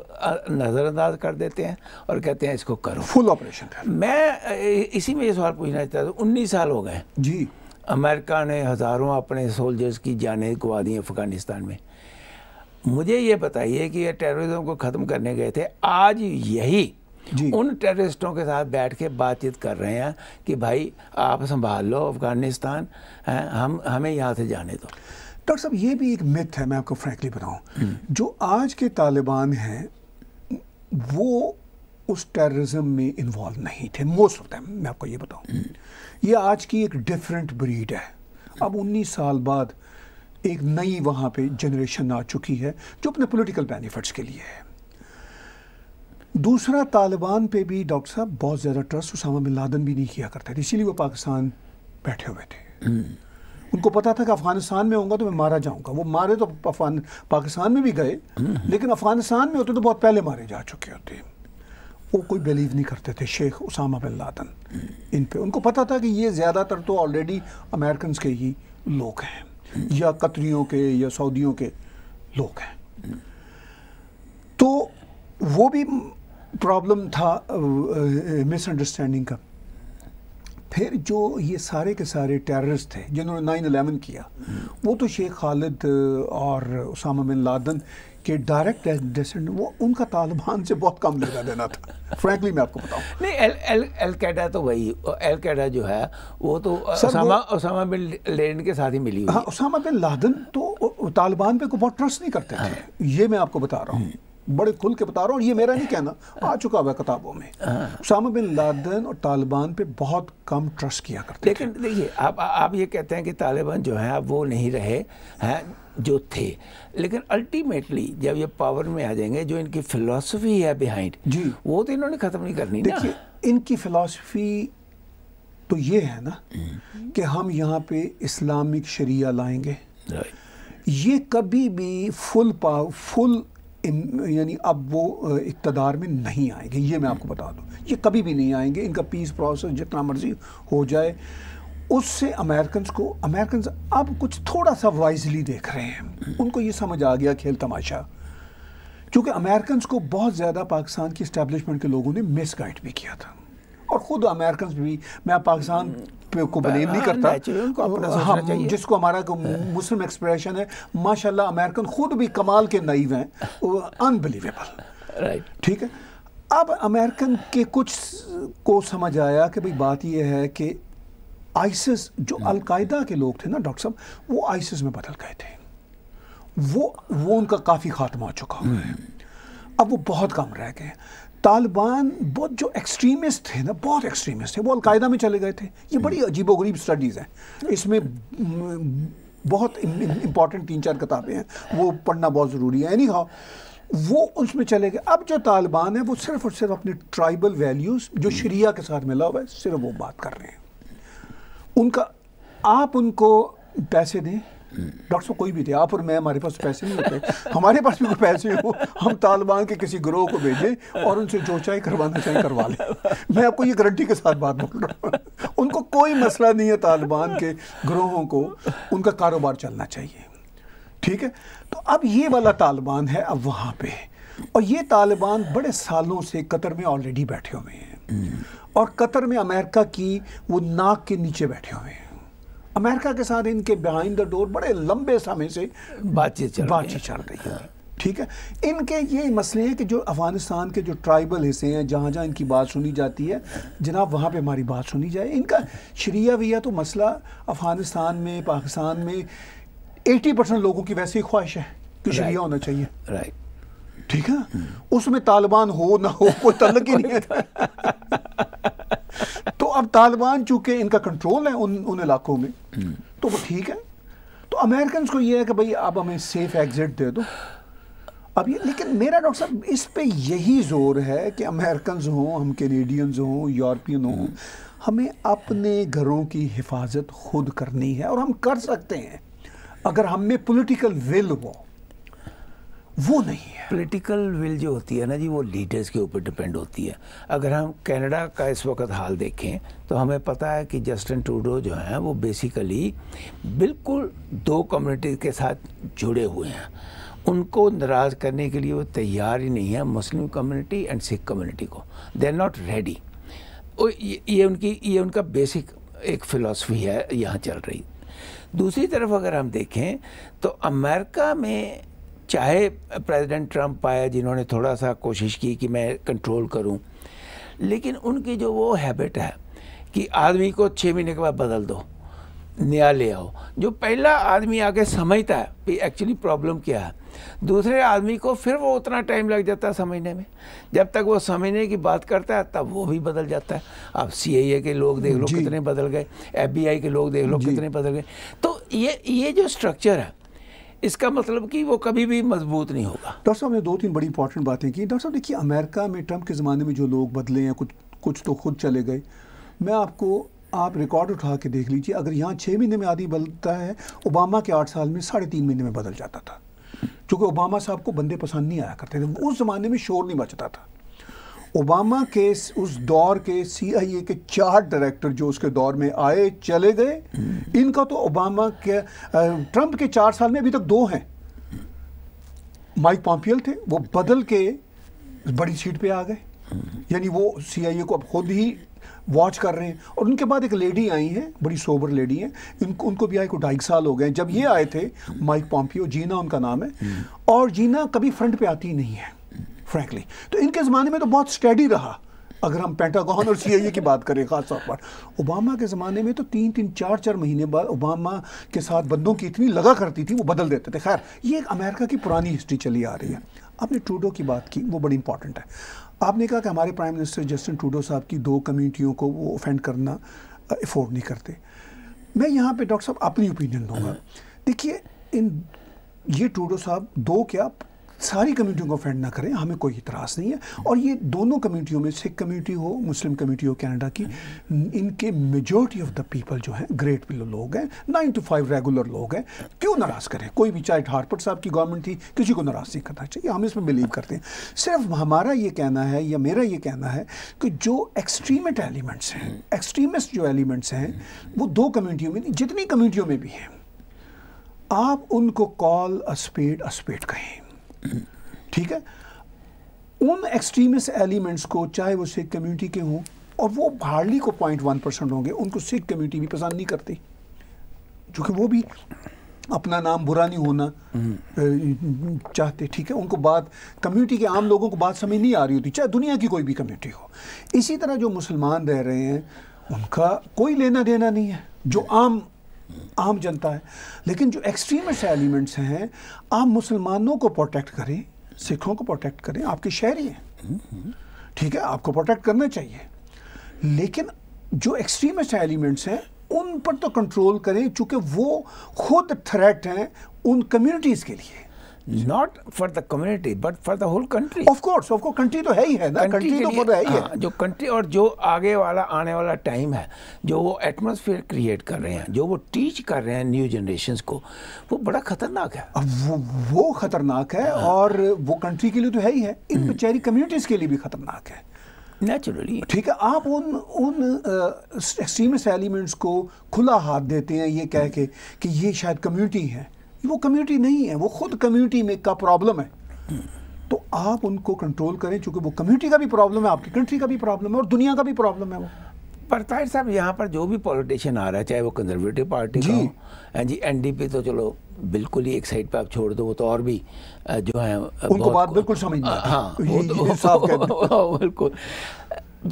नज़रअंदाज कर देते हैं और कहते हैं इसको करो फुल ऑपरेशन मैं इसी में ये सवाल पूछना चाहता था उन्नीस साल हो गए जी अमेरिका ने हज़ारों अपने सोल्जर्स की जानें गुआ दी अफ़गानिस्तान में मुझे ये बताइए कि ये टेररिज्म को ख़त्म करने गए थे आज यही उन टेररिस्टों के साथ बैठ के बातचीत कर रहे हैं कि भाई आप संभाल लो अफ़गानिस्तान हम हमें यहाँ से जाने दो डॉक्टर साहब ये भी एक मिथ है मैं आपको फ्रेंकली बताऊँ हम्म। जो आज के तालिबान हैं वो उस टेररिज्म में इन्वॉल्व नहीं थे मोस्ट ऑफ टाइम मैं आपको ये बताऊँ हम्म। ये आज की एक डिफरेंट ब्रीड है अब 19 साल बाद एक नई वहाँ पे जनरेशन आ चुकी है जो अपने पॉलिटिकल बेनिफिट्स के लिए है दूसरा तालिबान पे भी डॉक्टर साहब बहुत ज़्यादा ट्रस्ट उसामा बिन लादन भी नहीं किया करते थे इसीलिए वो पाकिस्तान बैठे हुए थे हम्म। उनको पता था कि अफगानिस्तान में होगा तो मैं मारा जाऊंगा वो मारे तो अफगान पाकिस्तान में भी गए हम्म। लेकिन अफगानिस्तान में होते तो बहुत पहले मारे जा चुके होते हैं वो कोई बिलीव नहीं करते थे शेख उसामा बिन लादन इन पे उनको पता था कि ये ज़्यादातर तो ऑलरेडी अमेरिकन के ही लोग हैं या कतरीों के या सऊदियों के लोग हैं तो वो भी प्रॉब्लम था मिसअंडरस्टैंडिंग का फिर जो ये सारे के सारे टेररिस्ट थे जिन्होंने नाइन अलेवन किया वो तो शेख खालिद और उसामा बिन लादन के डायरेक्ट डिसेंट वो उनका तालिबान से बहुत कम लगा देना था फ्रैंकली मैं आपको बताऊं नहीं एल एल एल कैडा तो वही एल कैडा जो है वो तो उसामा उसामा बिन लेडन के साथ ही मिली हुई हाँ उसामा बिन लादन तो तालिबान पे को बहुत ट्रस्ट नहीं करते थे हाँ। ये मैं आपको बता रहा हूँ बड़े खुल के बता रहा हूँ ये मेरा नहीं कहना आ चुका हुआ किताबों में उसामा हाँ। बिन लादेन और तालिबान पे बहुत कम ट्रस्ट किया करते लेकिन देखिए आप आप ये कहते हैं कि तालिबान जो है वो नहीं रहे हैं जो थे लेकिन अल्टीमेटली जब ये पावर में आ जाएंगे जो इनकी फिलासफी है बिहाइंड जी वो तो इन्होंने ख़त्म नहीं करनी देखिए इनकी फ़िलासफ़ी तो ये है ना हम्म। कि हम यहाँ पे इस्लामिक शरिया लाएंगे ये कभी भी फुल पावर फुल इन यानी अब वो इकतदार में नहीं आएंगे ये मैं आपको बता दूँ ये कभी भी नहीं आएंगे इनका पीस प्रोसेस जितना मर्जी हो जाए उससे अमेरिकन को अमेरिकन अब कुछ थोड़ा सा वाइजली देख रहे हैं उनको ये समझ आ गया खेल तमाशा क्योंकि अमेरिकन को बहुत ज़्यादा पाकिस्तान की इस्टेब्लिशमेंट के लोगों ने मिसगाइड भी किया था और ख़ुद अमेरिकन भी मैं पाकिस्तान हम्म। को बिलीव नहीं हाँ, करता उनको अपना हम जिसको हमारा हाँ। मुस्लिम एक्सप्रेशन है माशाल्लाह अमेरिकन खुद भी कमाल के नईव हैं अनबिलीवेबल राइट ठीक है अब अमेरिकन के कुछ को समझ आया कि भाई बात यह है कि आइसिस जो हम्म। अलकायदा के लोग थे ना डॉक्टर साहब वो आइसिस में बदल गए थे वो वो उनका काफ़ी खात्मा हो चुका हुआ है हम्म। अब वो बहुत कम रह गए तालिबान बहुत जो एक्सट्रीमिस्ट थे ना बहुत एक्सट्रीमिस्ट थे वो अलकायदा में चले गए थे ये बड़ी हम्म। अजीबोगरीब स्टडीज़ हैं इसमें हम्म, बहुत इम्पॉर्टेंट तीन चार किताबें हैं वो पढ़ना बहुत ज़रूरी है एनी हाउ वो उसमें चले गए अब जो तालिबान है वो सिर्फ और सिर्फ अपने ट्राइबल वैल्यूज़ जो हम्म। शरिया के साथ मिला हुआ है सिर्फ वो बात कर रहे हैं उनका आप उनको पैसे दें डॉक्टर कोई भी थे आप और मैं हमारे पास पैसे नहीं होते हमारे पास भी कोई पैसे हो हम तालिबान के किसी ग्रोह को भेजें और उनसे जो चाहे करवाना चाहे करवा लें मैं आपको ये गारंटी के साथ बात बोल रहा हूँ उनको कोई मसला नहीं है तालिबान के ग्रोहों को उनका कारोबार चलना चाहिए ठीक है तो अब ये वाला तालिबान है अब वहाँ पर और ये तालिबान बड़े सालों से कतर में ऑलरेडी बैठे हुए हैं और कतर में अमेरिका की वो नाक के नीचे बैठे हुए हैं अमेरिका के साथ इनके बिहाइंड द डोर बड़े लंबे समय से बातचीत चल बातचीत चल रही है ठीक है इनके ये मसले हैं कि जो अफ़गानिस्तान के जो ट्राइबल हिस्से हैं जहाँ जहाँ इनकी बात सुनी जाती है जनाब वहाँ पे हमारी बात सुनी जाए इनका शरिया विया तो मसला अफ़गानिस्तान में पाकिस्तान में 80 परसेंट लोगों की वैसे ही ख्वाहिश है कि शरिया होना चाहिए राइट ठीक है उसमें तालिबान हो ना हो कोई तलक ही नहीं है अब तालिबान चूंकि इनका कंट्रोल है उन उन इलाकों में हम्म। तो वो ठीक है तो अमेरिकन को ये है कि भाई अब हमें सेफ एग्जिट दे दो अब ये लेकिन मेरा डॉक्टर साहब इस पे यही जोर है कि अमेरिकन हों हम कैनेडियंस हों यूरोपियन हों हम्म। हमें अपने घरों की हिफाजत खुद करनी है और हम कर सकते हैं अगर हम में पोलिटिकल विल हो वो नहीं है पॉलिटिकल विल जो होती है ना जी वो लीडर्स के ऊपर डिपेंड होती है अगर हम कनाडा का इस वक्त हाल देखें तो हमें पता है कि जस्टिन टूडो जो हैं वो बेसिकली बिल्कुल दो कम्युनिटी के साथ जुड़े हुए हैं उनको नाराज़ करने के लिए वो तैयार ही नहीं है Muslim community and Sikh community को दे आर नॉट रेडी ये, उनकी ये उनका बेसिक एक फिलॉसफी है यहाँ चल रही दूसरी तरफ अगर हम देखें तो अमेरिका में चाहे प्रेसिडेंट ट्रंप आए जिन्होंने थोड़ा सा कोशिश की कि मैं कंट्रोल करूं लेकिन उनकी जो वो हैबिट है कि आदमी को छः महीने के बाद बदल दो नया ले आओ जो पहला आदमी आके समझता है कि एक्चुअली प्रॉब्लम क्या है दूसरे आदमी को फिर वो उतना टाइम लग जाता है समझने में जब तक वो समझने की बात करता है तब वो भी बदल जाता है अब सी के लोग देख लो कितने बदल गए एफ के लोग देख लो कितने बदल गए तो ये ये जो स्ट्रक्चर है इसका मतलब कि वो कभी भी मजबूत नहीं होगा डॉक्टर साहब ने दो तीन बड़ी इंपॉर्टेंट बातें की डॉक्टर साहब देखिए अमेरिका में ट्रंप के ज़माने में जो लोग बदले हैं कुछ कुछ तो खुद चले गए मैं आपको आप रिकॉर्ड उठा के देख लीजिए अगर यहाँ छः महीने में आदि बदलता है ओबामा के आठ साल में साढ़े तीन महीने में बदल जाता था क्योंकि ओबामा साहब को बंदे पसंद नहीं आया करते थे उस ज़माने में शोर नहीं बचता था ओबामा के उस दौर के सीआईए के चार डायरेक्टर जो उसके दौर में आए चले गए हम्म। इनका तो ओबामा के ट्रंप के चार साल में अभी तक दो हैं माइक पॉम्पियल थे वो बदल के बड़ी सीट पे आ गए हम्म। यानी वो सीआईए को अब खुद ही वॉच कर रहे हैं और उनके बाद एक लेडी आई है बड़ी सोबर लेडी है इनको उनको भी आए को ढाई साल हो गए जब ये आए थे माइक पॉम्पियो जीना उनका नाम है हम्म। और जीना कभी फ्रंट पे आती नहीं है फ्रैंकली तो इनके ज़माने में तो बहुत स्टडी रहा अगर हम पेंटागॉन और सीआईए की बात करें खास तौर पर ओबामा के ज़माने में तो तीन तीन चार चार महीने बाद ओबामा के साथ बंदों की इतनी लगा करती थी वो बदल देते थे खैर ये एक अमेरिका की पुरानी हिस्ट्री चली आ रही है आपने ट्रूडो की बात की वो बड़ी इंपॉर्टेंट है आपने कहा कि हमारे प्राइम मिनिस्टर जस्टिन ट्रूडो साहब की दो कम्यूनिटियों को वो ऑफेंड करना अफोर्ड नहीं करते मैं यहाँ पर डॉक्टर साहब अपनी ओपिनियन दूँगा देखिए इन ये ट्रूडो साहब दो क्या सारी कम्यूनिटियों को फ्रेंड ना करें हमें कोई इतराज़ नहीं है और ये दोनों कम्यूनिटियों में सिख कम्यूनिटी हो मुस्लिम कम्यूनिटी हो कनाडा की इनके मेजोरिटी ऑफ द पीपल जो है ग्रेट बिलो लोग हैं नाइन टू फाइव रेगुलर लोग हैं क्यों नाराज़ करें कोई भी चाहे हार्पर्ट साहब की गवर्नमेंट थी किसी को नाराज़ नहीं करना चाहिए हम इसमें बिलीव करते हैं सिर्फ हमारा ये कहना है या मेरा ये कहना है कि जो एक्सट्रीमेट एलिमेंट्स हैं एक्सट्रीमिस्ट जो एलिमेंट्स हैं वो दो कम्यूनिटियों में जितनी कम्यूनिटियों में भी हैं आप उनको कॉल अस्पेड अस्पेड कहें ठीक है उन एक्सट्रीमिस्ट एलिमेंट्स को चाहे वो सिख कम्युनिटी के हों और वो हार्डली को पॉइंट वन परसेंट होंगे उनको सिख कम्युनिटी भी पसंद नहीं करती क्योंकि वो भी अपना नाम बुरा नहीं होना हम्म। चाहते ठीक है उनको बात कम्युनिटी के आम लोगों को बात समझ नहीं आ रही होती चाहे दुनिया की कोई भी कम्युनिटी हो इसी तरह जो मुसलमान रह रहे हैं उनका कोई लेना देना नहीं है जो आम आम जनता है लेकिन जो एक्सट्रीमिस्ट एलिमेंट्स हैं आप मुसलमानों को प्रोटेक्ट करें सिखों को प्रोटेक्ट करें आपकी शहरी है ठीक है आपको प्रोटेक्ट करना चाहिए लेकिन जो एक्सट्रीमिस्ट एलिमेंट्स हैं उन पर तो कंट्रोल करें क्योंकि वो खुद थ्रेट हैं उन कम्युनिटीज़ के लिए not for the community but for the whole country of course of course country तो है ही है ना कंट्री तो है ही है हाँ, जो कंट्री और जो आगे वाला आने वाला टाइम है जो वो एटमोसफियर क्रिएट कर रहे हैं जो वो टीच कर रहे हैं न्यू जनरेशन को वो बड़ा खतरनाक है वो, वो खतरनाक है हाँ। और वो कंट्री के लिए तो है ही है इन हम्म। बेचारी कम्युनिटीज के लिए भी खतरनाक है नेचुरली ठीक है आप उन उन एक्सट्रीमिस्ट एलिमेंट्स को खुला हाथ देते हैं ये कह के कि ये शायद कम्युनिटी है वो कम्युनिटी नहीं है वो खुद कम्युनिटी में का प्रॉब्लम है तो आप उनको कंट्रोल करें चूंकि वो कम्युनिटी का भी प्रॉब्लम है आपकी कंट्री का भी प्रॉब्लम है और दुनिया का भी प्रॉब्लम है वो पर ताहिर साहब यहाँ पर जो भी पॉलिटिशियन आ रहा है चाहे वो कंजर्वेटिव पार्टी जी हाँ जी एनडीपी तो चलो बिल्कुल ही एक साइड पर आप छोड़ दो वो तो और भी जो है उनको बात बिल्कुल समझ हाँ तो बिल्कुल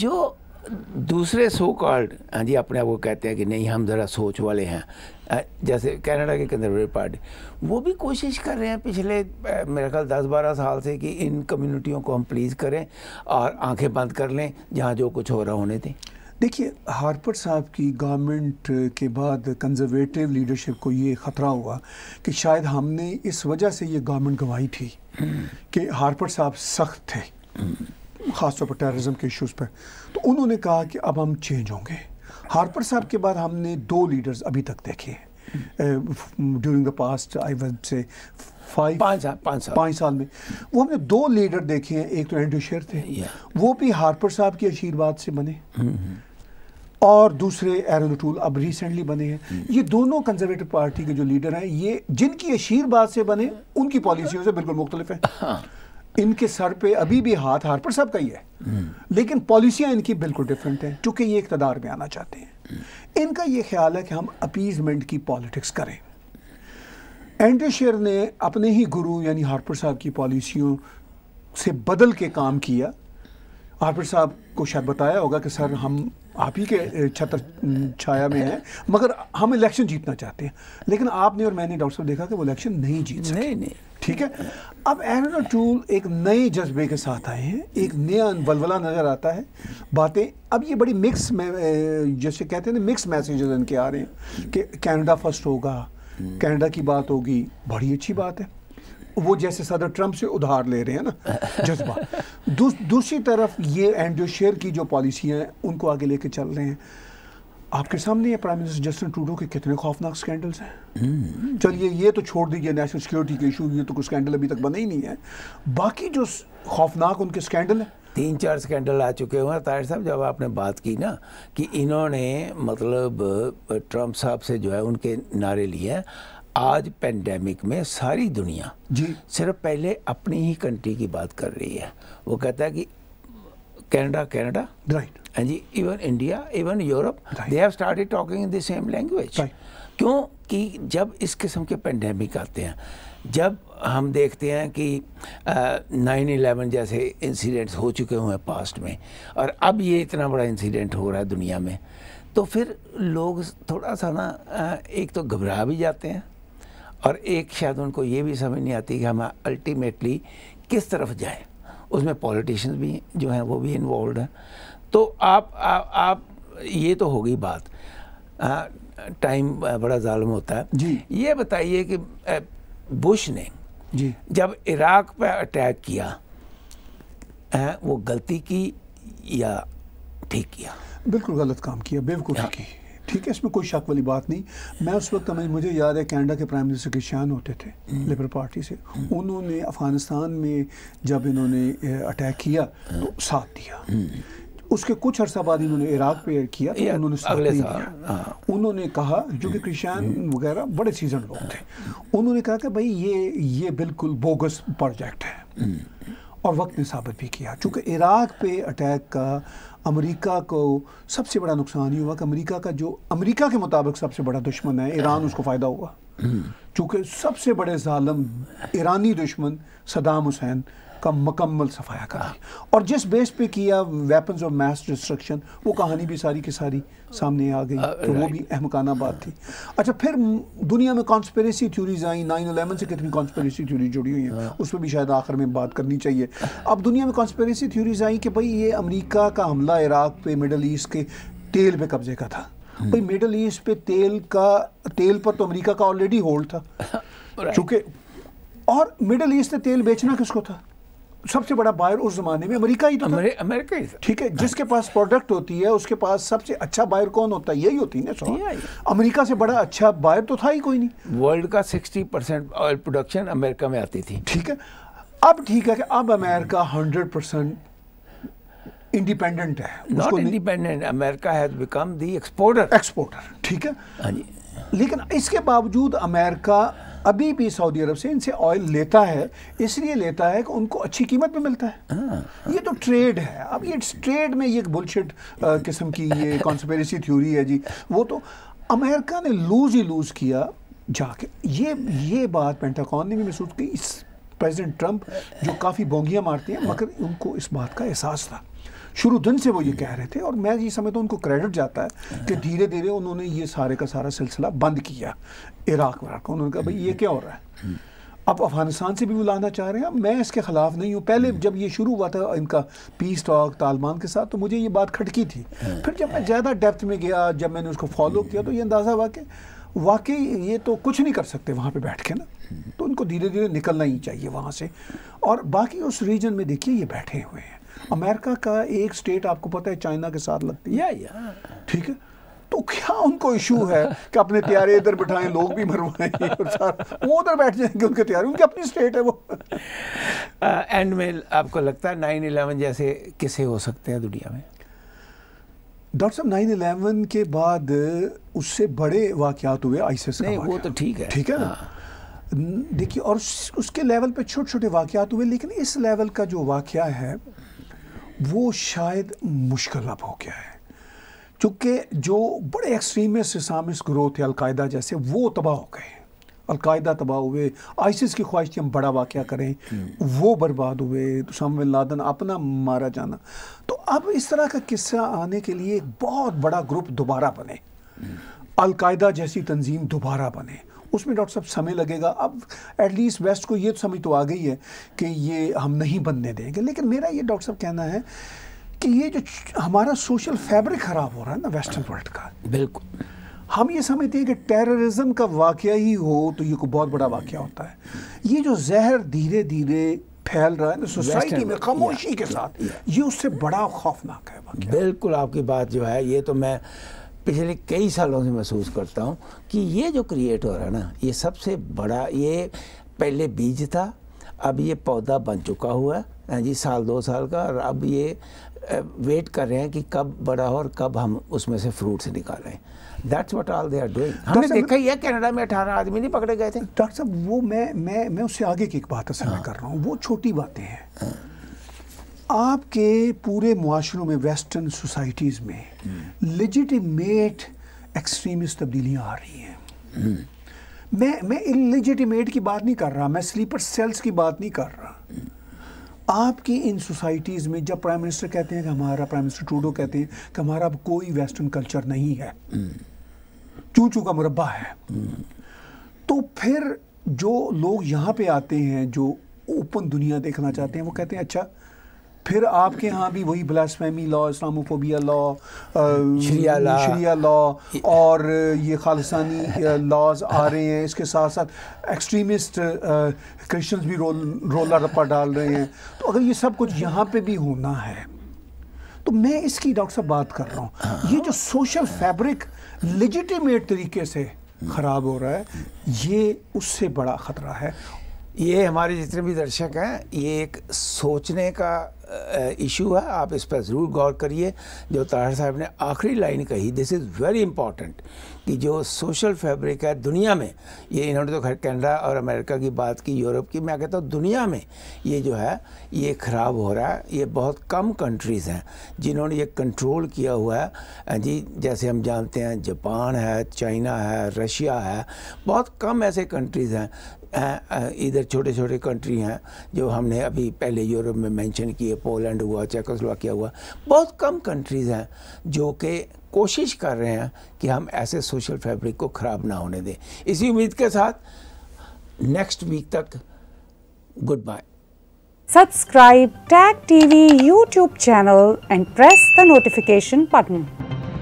जो दूसरे सो कॉल्ड हाँ जी अपने आप को कहते हैं कि नहीं हम ज़रा सोच वाले हैं जैसे कनाडा के कंजर्वेटिव पार्टी वो भी कोशिश कर रहे हैं पिछले मेरे ख्याल दस बारह साल से कि इन कम्युनिटियों को हम प्लीज़ करें और आंखें बंद कर लें जहाँ जो कुछ हो रहा होने दें देखिए हार्पर साहब की गवर्नमेंट के बाद कंजर्वेटिव लीडरशिप को ये ख़तरा हुआ कि शायद हमने इस वजह से ये गवर्नमेंट गंवाई थी हम्म। कि हार्पर साहब सख्त थे हम्म। ख़ास तौर पर टेररिज्म के इश्यूज़ पर तो उन्होंने कहा कि अब हम चेंज होंगे हार्पर साहब के बाद हमने दो लीडर्स अभी तक देखे हैं during the past I one से फाइव पाँच साल पाँच साल पाँच साल में वो हमने दो लीडर देखे हैं एक तो एंड्रू शेर थे वो भी हार्पर साहब के आशीर्वाद से बने हम्म, हम्म। और दूसरे एरन टूल अब रिसेंटली बने हैं हम्म। ये दोनों कंजर्वेटिव पार्टी के जो लीडर हैं ये जिनकी आशीर्वाद से बने उनकी पॉलिसियों से बिल्कुल मुख्तलिफ है हाँ। इनके सर पे अभी भी हाथ हार पर सबका ही है लेकिन पॉलिसियां इनकी बिल्कुल डिफरेंट हैं चूंकि ये इकतदार में आना चाहते हैं इनका ये ख्याल है कि हम अपीजमेंट की पॉलिटिक्स करें शेर ने अपने ही गुरु यानी हारपुर साहब की पॉलिसियों से बदल के काम किया हार्पर साहब को शायद बताया होगा कि सर हम आप ही के छत्र छाया में है मगर हम इलेक्शन जीतना चाहते हैं लेकिन आपने और मैंने डॉक्टर साहब देखा कि वो इलेक्शन नहीं जीत सके नहीं नहीं ठीक है अब एरन टूल एक नए जज्बे के साथ आए हैं एक नया बलवला नज़र आता है बातें अब ये बड़ी मिक्स में जैसे कहते हैं ना मिक्स मैसेजेस इनके आ रहे हैं कि कैनेडा फर्स्ट होगा कैनेडा हम्म। की बात होगी बड़ी अच्छी बात है वो जैसे सदर ट्रंप से उधार ले रहे हैं ना जज्बा दू, दूसरी तरफ ये एंड शेयर की जो पॉलिसियाँ हैं उनको आगे लेके चल रहे हैं आपके सामने ये प्राइम मिनिस्टर जस्टिन ट्रूडो के कितने खौफनाक स्कैंडल्स हैं हम्म। चलिए ये तो छोड़ दीजिए नेशनल सिक्योरिटी के इशू ये तो कुछ स्कैंडल अभी तक बने ही नहीं है बाकी जो खौफनाक उनके स्कैंडल हैं तीन चार स्कैंडल आ चुके हुए हैं ताहिर साहब जब आपने बात की ना कि इन्होंने मतलब ट्रंप साहब से जो है उनके नारे लिए आज पेंडेमिक में सारी दुनिया जी सिर्फ पहले अपनी ही कंट्री की बात कर रही है वो कहता है कि कैनेडा कैनेडा राइट एंड जी even India even Europe they have started talking in the same language क्यों कि जब इस किस्म के पेंडेमिक आते हैं जब हम देखते हैं कि नाइन इलेवन जैसे इंसिडेंट्स हो चुके हुए हैं पास्ट में और अब ये इतना बड़ा इंसिडेंट हो रहा है दुनिया में तो फिर लोग थोड़ा सा ना एक तो घबरा भी जाते हैं और एक शायद उनको ये भी समझ नहीं आती कि हम अल्टीमेटली किस तरफ जाए उसमें पॉलिटिशियंस भी जो हैं वो भी इन्वॉल्व हैं तो आप आ, आप ये तो होगी बात टाइम बड़ा जालम होता है जी ये बताइए कि बुश ने जी जब इराक पर अटैक किया आ, वो गलती की या ठीक किया बिल्कुल गलत काम किया बेवकूफ़ी की ठीक है इसमें कोई शक वाली बात नहीं मैं उस वक्त मुझे याद है कैनेडा के प्राइम मिनिस्टर किशान होते थे लेबर पार्टी से उन्होंने अफ़गानिस्तान में जब इन्होंने अटैक किया तो साथ दिया उसके कुछ अर्सा बाद इन्होंने इराक पे किया तो उन्होंने हाँ। उन्होंने कहा जो कि क्रिश्चियन वगैरह बड़े सीजन लोग थे उन्होंने कहा कि भाई ये ये बिल्कुल बोगस प्रोजेक्ट है और वक्त ने साबित भी किया चूंकि इराक पे अटैक का अमेरिका को सबसे बड़ा नुकसान ये हुआ कि अमेरिका का जो अमेरिका के मुताबिक सबसे बड़ा दुश्मन है ईरान उसको फ़ायदा हुआ हम्म। चूँकि सबसे बड़े ालम ईरानी दुश्मन सदाम हुसैन का मकम्मल सफाया कर और जिस बेस पे किया वेपन्स ऑफ मैस डिस्ट्रक्शन वो कहानी भी सारी की सारी सामने आ गई तो वो भी अहमकाना बात थी अच्छा फिर दुनिया में कॉन्स्परेसी थ्योरीज आई नाइन अलेवन से कितनी कॉन्स्परेसी थ्योरी जुड़ी हुई है उस पर भी शायद आखिर में बात करनी चाहिए अब दुनिया में कॉन्स्परेसी थ्योरीज आई कि भाई ये अमरीका का हमला इराक पे मिडल ईस्ट के तेल पे कब्जे का था भाई मिडल ईस्ट पे तेल का तेल पर तो अमरीका का ऑलरेडी होल्ड था चूँकि और मिडल ईस्ट से तेल बेचना किसको था सबसे बड़ा बायर उस जमाने में अमेरिका ही तो अमेर, अमेरिका ही ठीक है हाँ। जिसके पास प्रोडक्ट होती है उसके पास सबसे अच्छा बायर कौन होता है यही होती है ना अमेरिका से बड़ा अच्छा बायर तो था ही कोई नहीं वर्ल्ड का sixty percent oil production America में आती थी ठीक है अब ठीक है कि अब अमेरिका हंड्रेड परसेंट इंडिपेंडेंट है not independent America has become the exporter exporter ठीक है हाँ लेकिन इसके बावजूद अमेरिका अभी भी सऊदी अरब से इनसे ऑयल लेता है इसलिए लेता है कि उनको अच्छी कीमत में मिलता है आ, हाँ, हाँ। ये तो ट्रेड है अब ये ट्रेड में ये एक बुलशिट किस्म की ये कॉन्सपेरेसी थ्योरी है जी वो तो अमेरिका ने लूज ही लूज किया जाके ये ये बात पेंटाकॉन ने भी महसूस की इस प्रेसिडेंट ट्रंप जो काफ़ी बोंगियाँ मारती हैं मगर उनको इस बात का एहसास था शुरू दिन से वो ये कह रहे थे और मैं ये समझता तो हूँ उनको क्रेडिट जाता है कि हाँ। धीरे धीरे उन्होंने ये सारे का सारा सिलसिला बंद किया इराक वराक उन्होंने कहा भाई ये हम्म। क्या हो रहा है हम्म। अब अफगानिस्तान से भी बुलाना चाह रहे हैं मैं इसके ख़िलाफ़ नहीं हूँ पहले हम्म। जब ये शुरू हुआ था इनका पीस टॉक तालिबान के साथ तो मुझे ये बात खटकी थी हाँ। फिर जब मैं ज़्यादा डेप्थ में गया जब मैंने उसको फॉलो किया तो ये अंदाज़ा हुआ कि वाकई ये तो कुछ नहीं कर सकते वहाँ पे बैठ के ना तो उनको धीरे धीरे निकलना ही चाहिए वहाँ से और बाकी उस रीजन में देखिए ये बैठे हुए हैं अमेरिका का एक स्टेट आपको पता है चाइना के साथ लगती है ठीक है तो क्या उनको इशू है कि अपने प्यारे इधर बिठाएं लोग भी मरवाएं वो उधर बैठ जाएंगे उनके त्यारे उनकी अपनी स्टेट है वो एंड uh, में आपको लगता है नाइन इलेवन जैसे किसे हो सकते हैं दुनिया में डॉक्टर साहब नाइन इलेवन के बाद उससे बड़े वाक़ात हुए आईसीएस नहीं वो तो ठीक है ठीक है ना हाँ। देखिए और उसके लेवल पे छोटे छोटे वाक़ात हुए लेकिन इस लेवल का जो वाक़ है वो शायद मुश्किल अब हो गया है चूँकि जो बड़े एक्सट्रीमिस्ट इस्लामिस्ट ग्रोह थे अलकायदा जैसे वो तबाह हो गए अलकायदा तबाह हुए आइसिस की ख्वाहिश थी हम बड़ा वाक़ करें वो बर्बाद हुए तो लादन अपना मारा जाना तो अब इस तरह का किस्सा आने के लिए एक बहुत बड़ा ग्रुप दोबारा बने अलकायदा जैसी तंजीम दोबारा बने उसमें डॉक्टर साहब समय लगेगा अब एटलीस्ट वेस्ट को ये तो समझ तो आ गई है कि ये हम नहीं बनने देंगे लेकिन मेरा ये डॉक्टर साहब कहना है कि ये जो हमारा सोशल फैब्रिक ख़राब हो रहा है ना वेस्टर्न वर्ल्ड का बिल्कुल हम ये समझते हैं कि टेररिज्म का वाक्य ही हो तो ये को बहुत बड़ा वाक्य होता है ये जो जहर धीरे धीरे फैल रहा है ना सोसाइटी में खामोशी के साथ ये उससे बड़ा खौफनाक है बिल्कुल आपकी बात जो है ये तो मैं पिछले कई सालों से महसूस करता हूँ कि ये जो क्रिएट हो रहा है ना ये सबसे बड़ा ये पहले बीज था अब ये पौधा बन चुका हुआ है जी साल दो साल का और अब ये वेट कर रहे हैं कि कब बड़ा हो और कब हम उसमें से फ्रूट्स निकालें that's what all they are doing हमने देखा ही है कनाडा में अठारह आदमी नहीं पकड़े गए थे डॉक्टर साहब वो मैं मैं मैं उससे आगे की एक बात असर हाँ। कर रहा हूँ वो छोटी बातें हैं हाँ। आपके पूरे माशरों में वेस्टर्न सोसाइटीज़ में लिजिटिमेट एक्सट्रीमिस्ट तब्दीलियाँ आ रही हैं मैं मैं इलिजिटिमेट की बात नहीं कर रहा मैं स्लीपर सेल्स की बात नहीं कर रहा आपकी इन सोसाइटीज़ में जब प्राइम मिनिस्टर कहते हैं कि हमारा प्राइम मिनिस्टर टूडो कहते हैं कि हमारा अब कोई वेस्टर्न कल्चर नहीं है चू का मुरबा है तो फिर जो लोग यहाँ पे आते हैं जो ओपन दुनिया देखना चाहते हैं वो कहते हैं अच्छा फिर आपके यहाँ भी वही ब्लास्फेमी लॉ इस्लामोफोबिया लॉ शरिया लॉ लॉ और ये खालिस्तानी लॉज आ रहे हैं इसके साथ साथ एक्सट्रीमिस्ट क्रिश्चन भी रोल रोला रप्पा डाल रहे हैं तो अगर ये सब कुछ यहाँ पे भी होना है तो मैं इसकी डॉक्टर साहब बात कर रहा हूँ ये जो सोशल फैब्रिक लिजिटिमेट तरीके से ख़राब हो रहा है ये उससे बड़ा ख़तरा है ये हमारे जितने भी दर्शक हैं ये एक सोचने का इशू है आप इस पर ज़रूर गौर करिए जो ताहर साहब ने आखिरी लाइन कही दिस इज़ वेरी इंपॉर्टेंट कि जो सोशल फैब्रिक है दुनिया में ये इन्होंने तो खैर कैनेडा और अमेरिका की बात की यूरोप की मैं कहता हूँ दुनिया में ये जो है ये ख़राब हो रहा है ये बहुत कम कंट्रीज़ हैं जिन्होंने ये कंट्रोल किया हुआ है जी जैसे हम जानते हैं जापान है चाइना है रशिया है बहुत कम ऐसे कंट्रीज़ हैं इधर छोटे छोटे कंट्री हैं जो हमने अभी पहले यूरोप में मेंशन किए पोलैंड हुआ चेकोस्लोवाकिया हुआ बहुत कम कंट्रीज़ हैं जो कि कोशिश कर रहे हैं कि हम ऐसे सोशल फैब्रिक को ख़राब ना होने दें इसी उम्मीद के साथ नेक्स्ट वीक तक goodbye Subscribe Tag TV YouTube channel and press the notification button.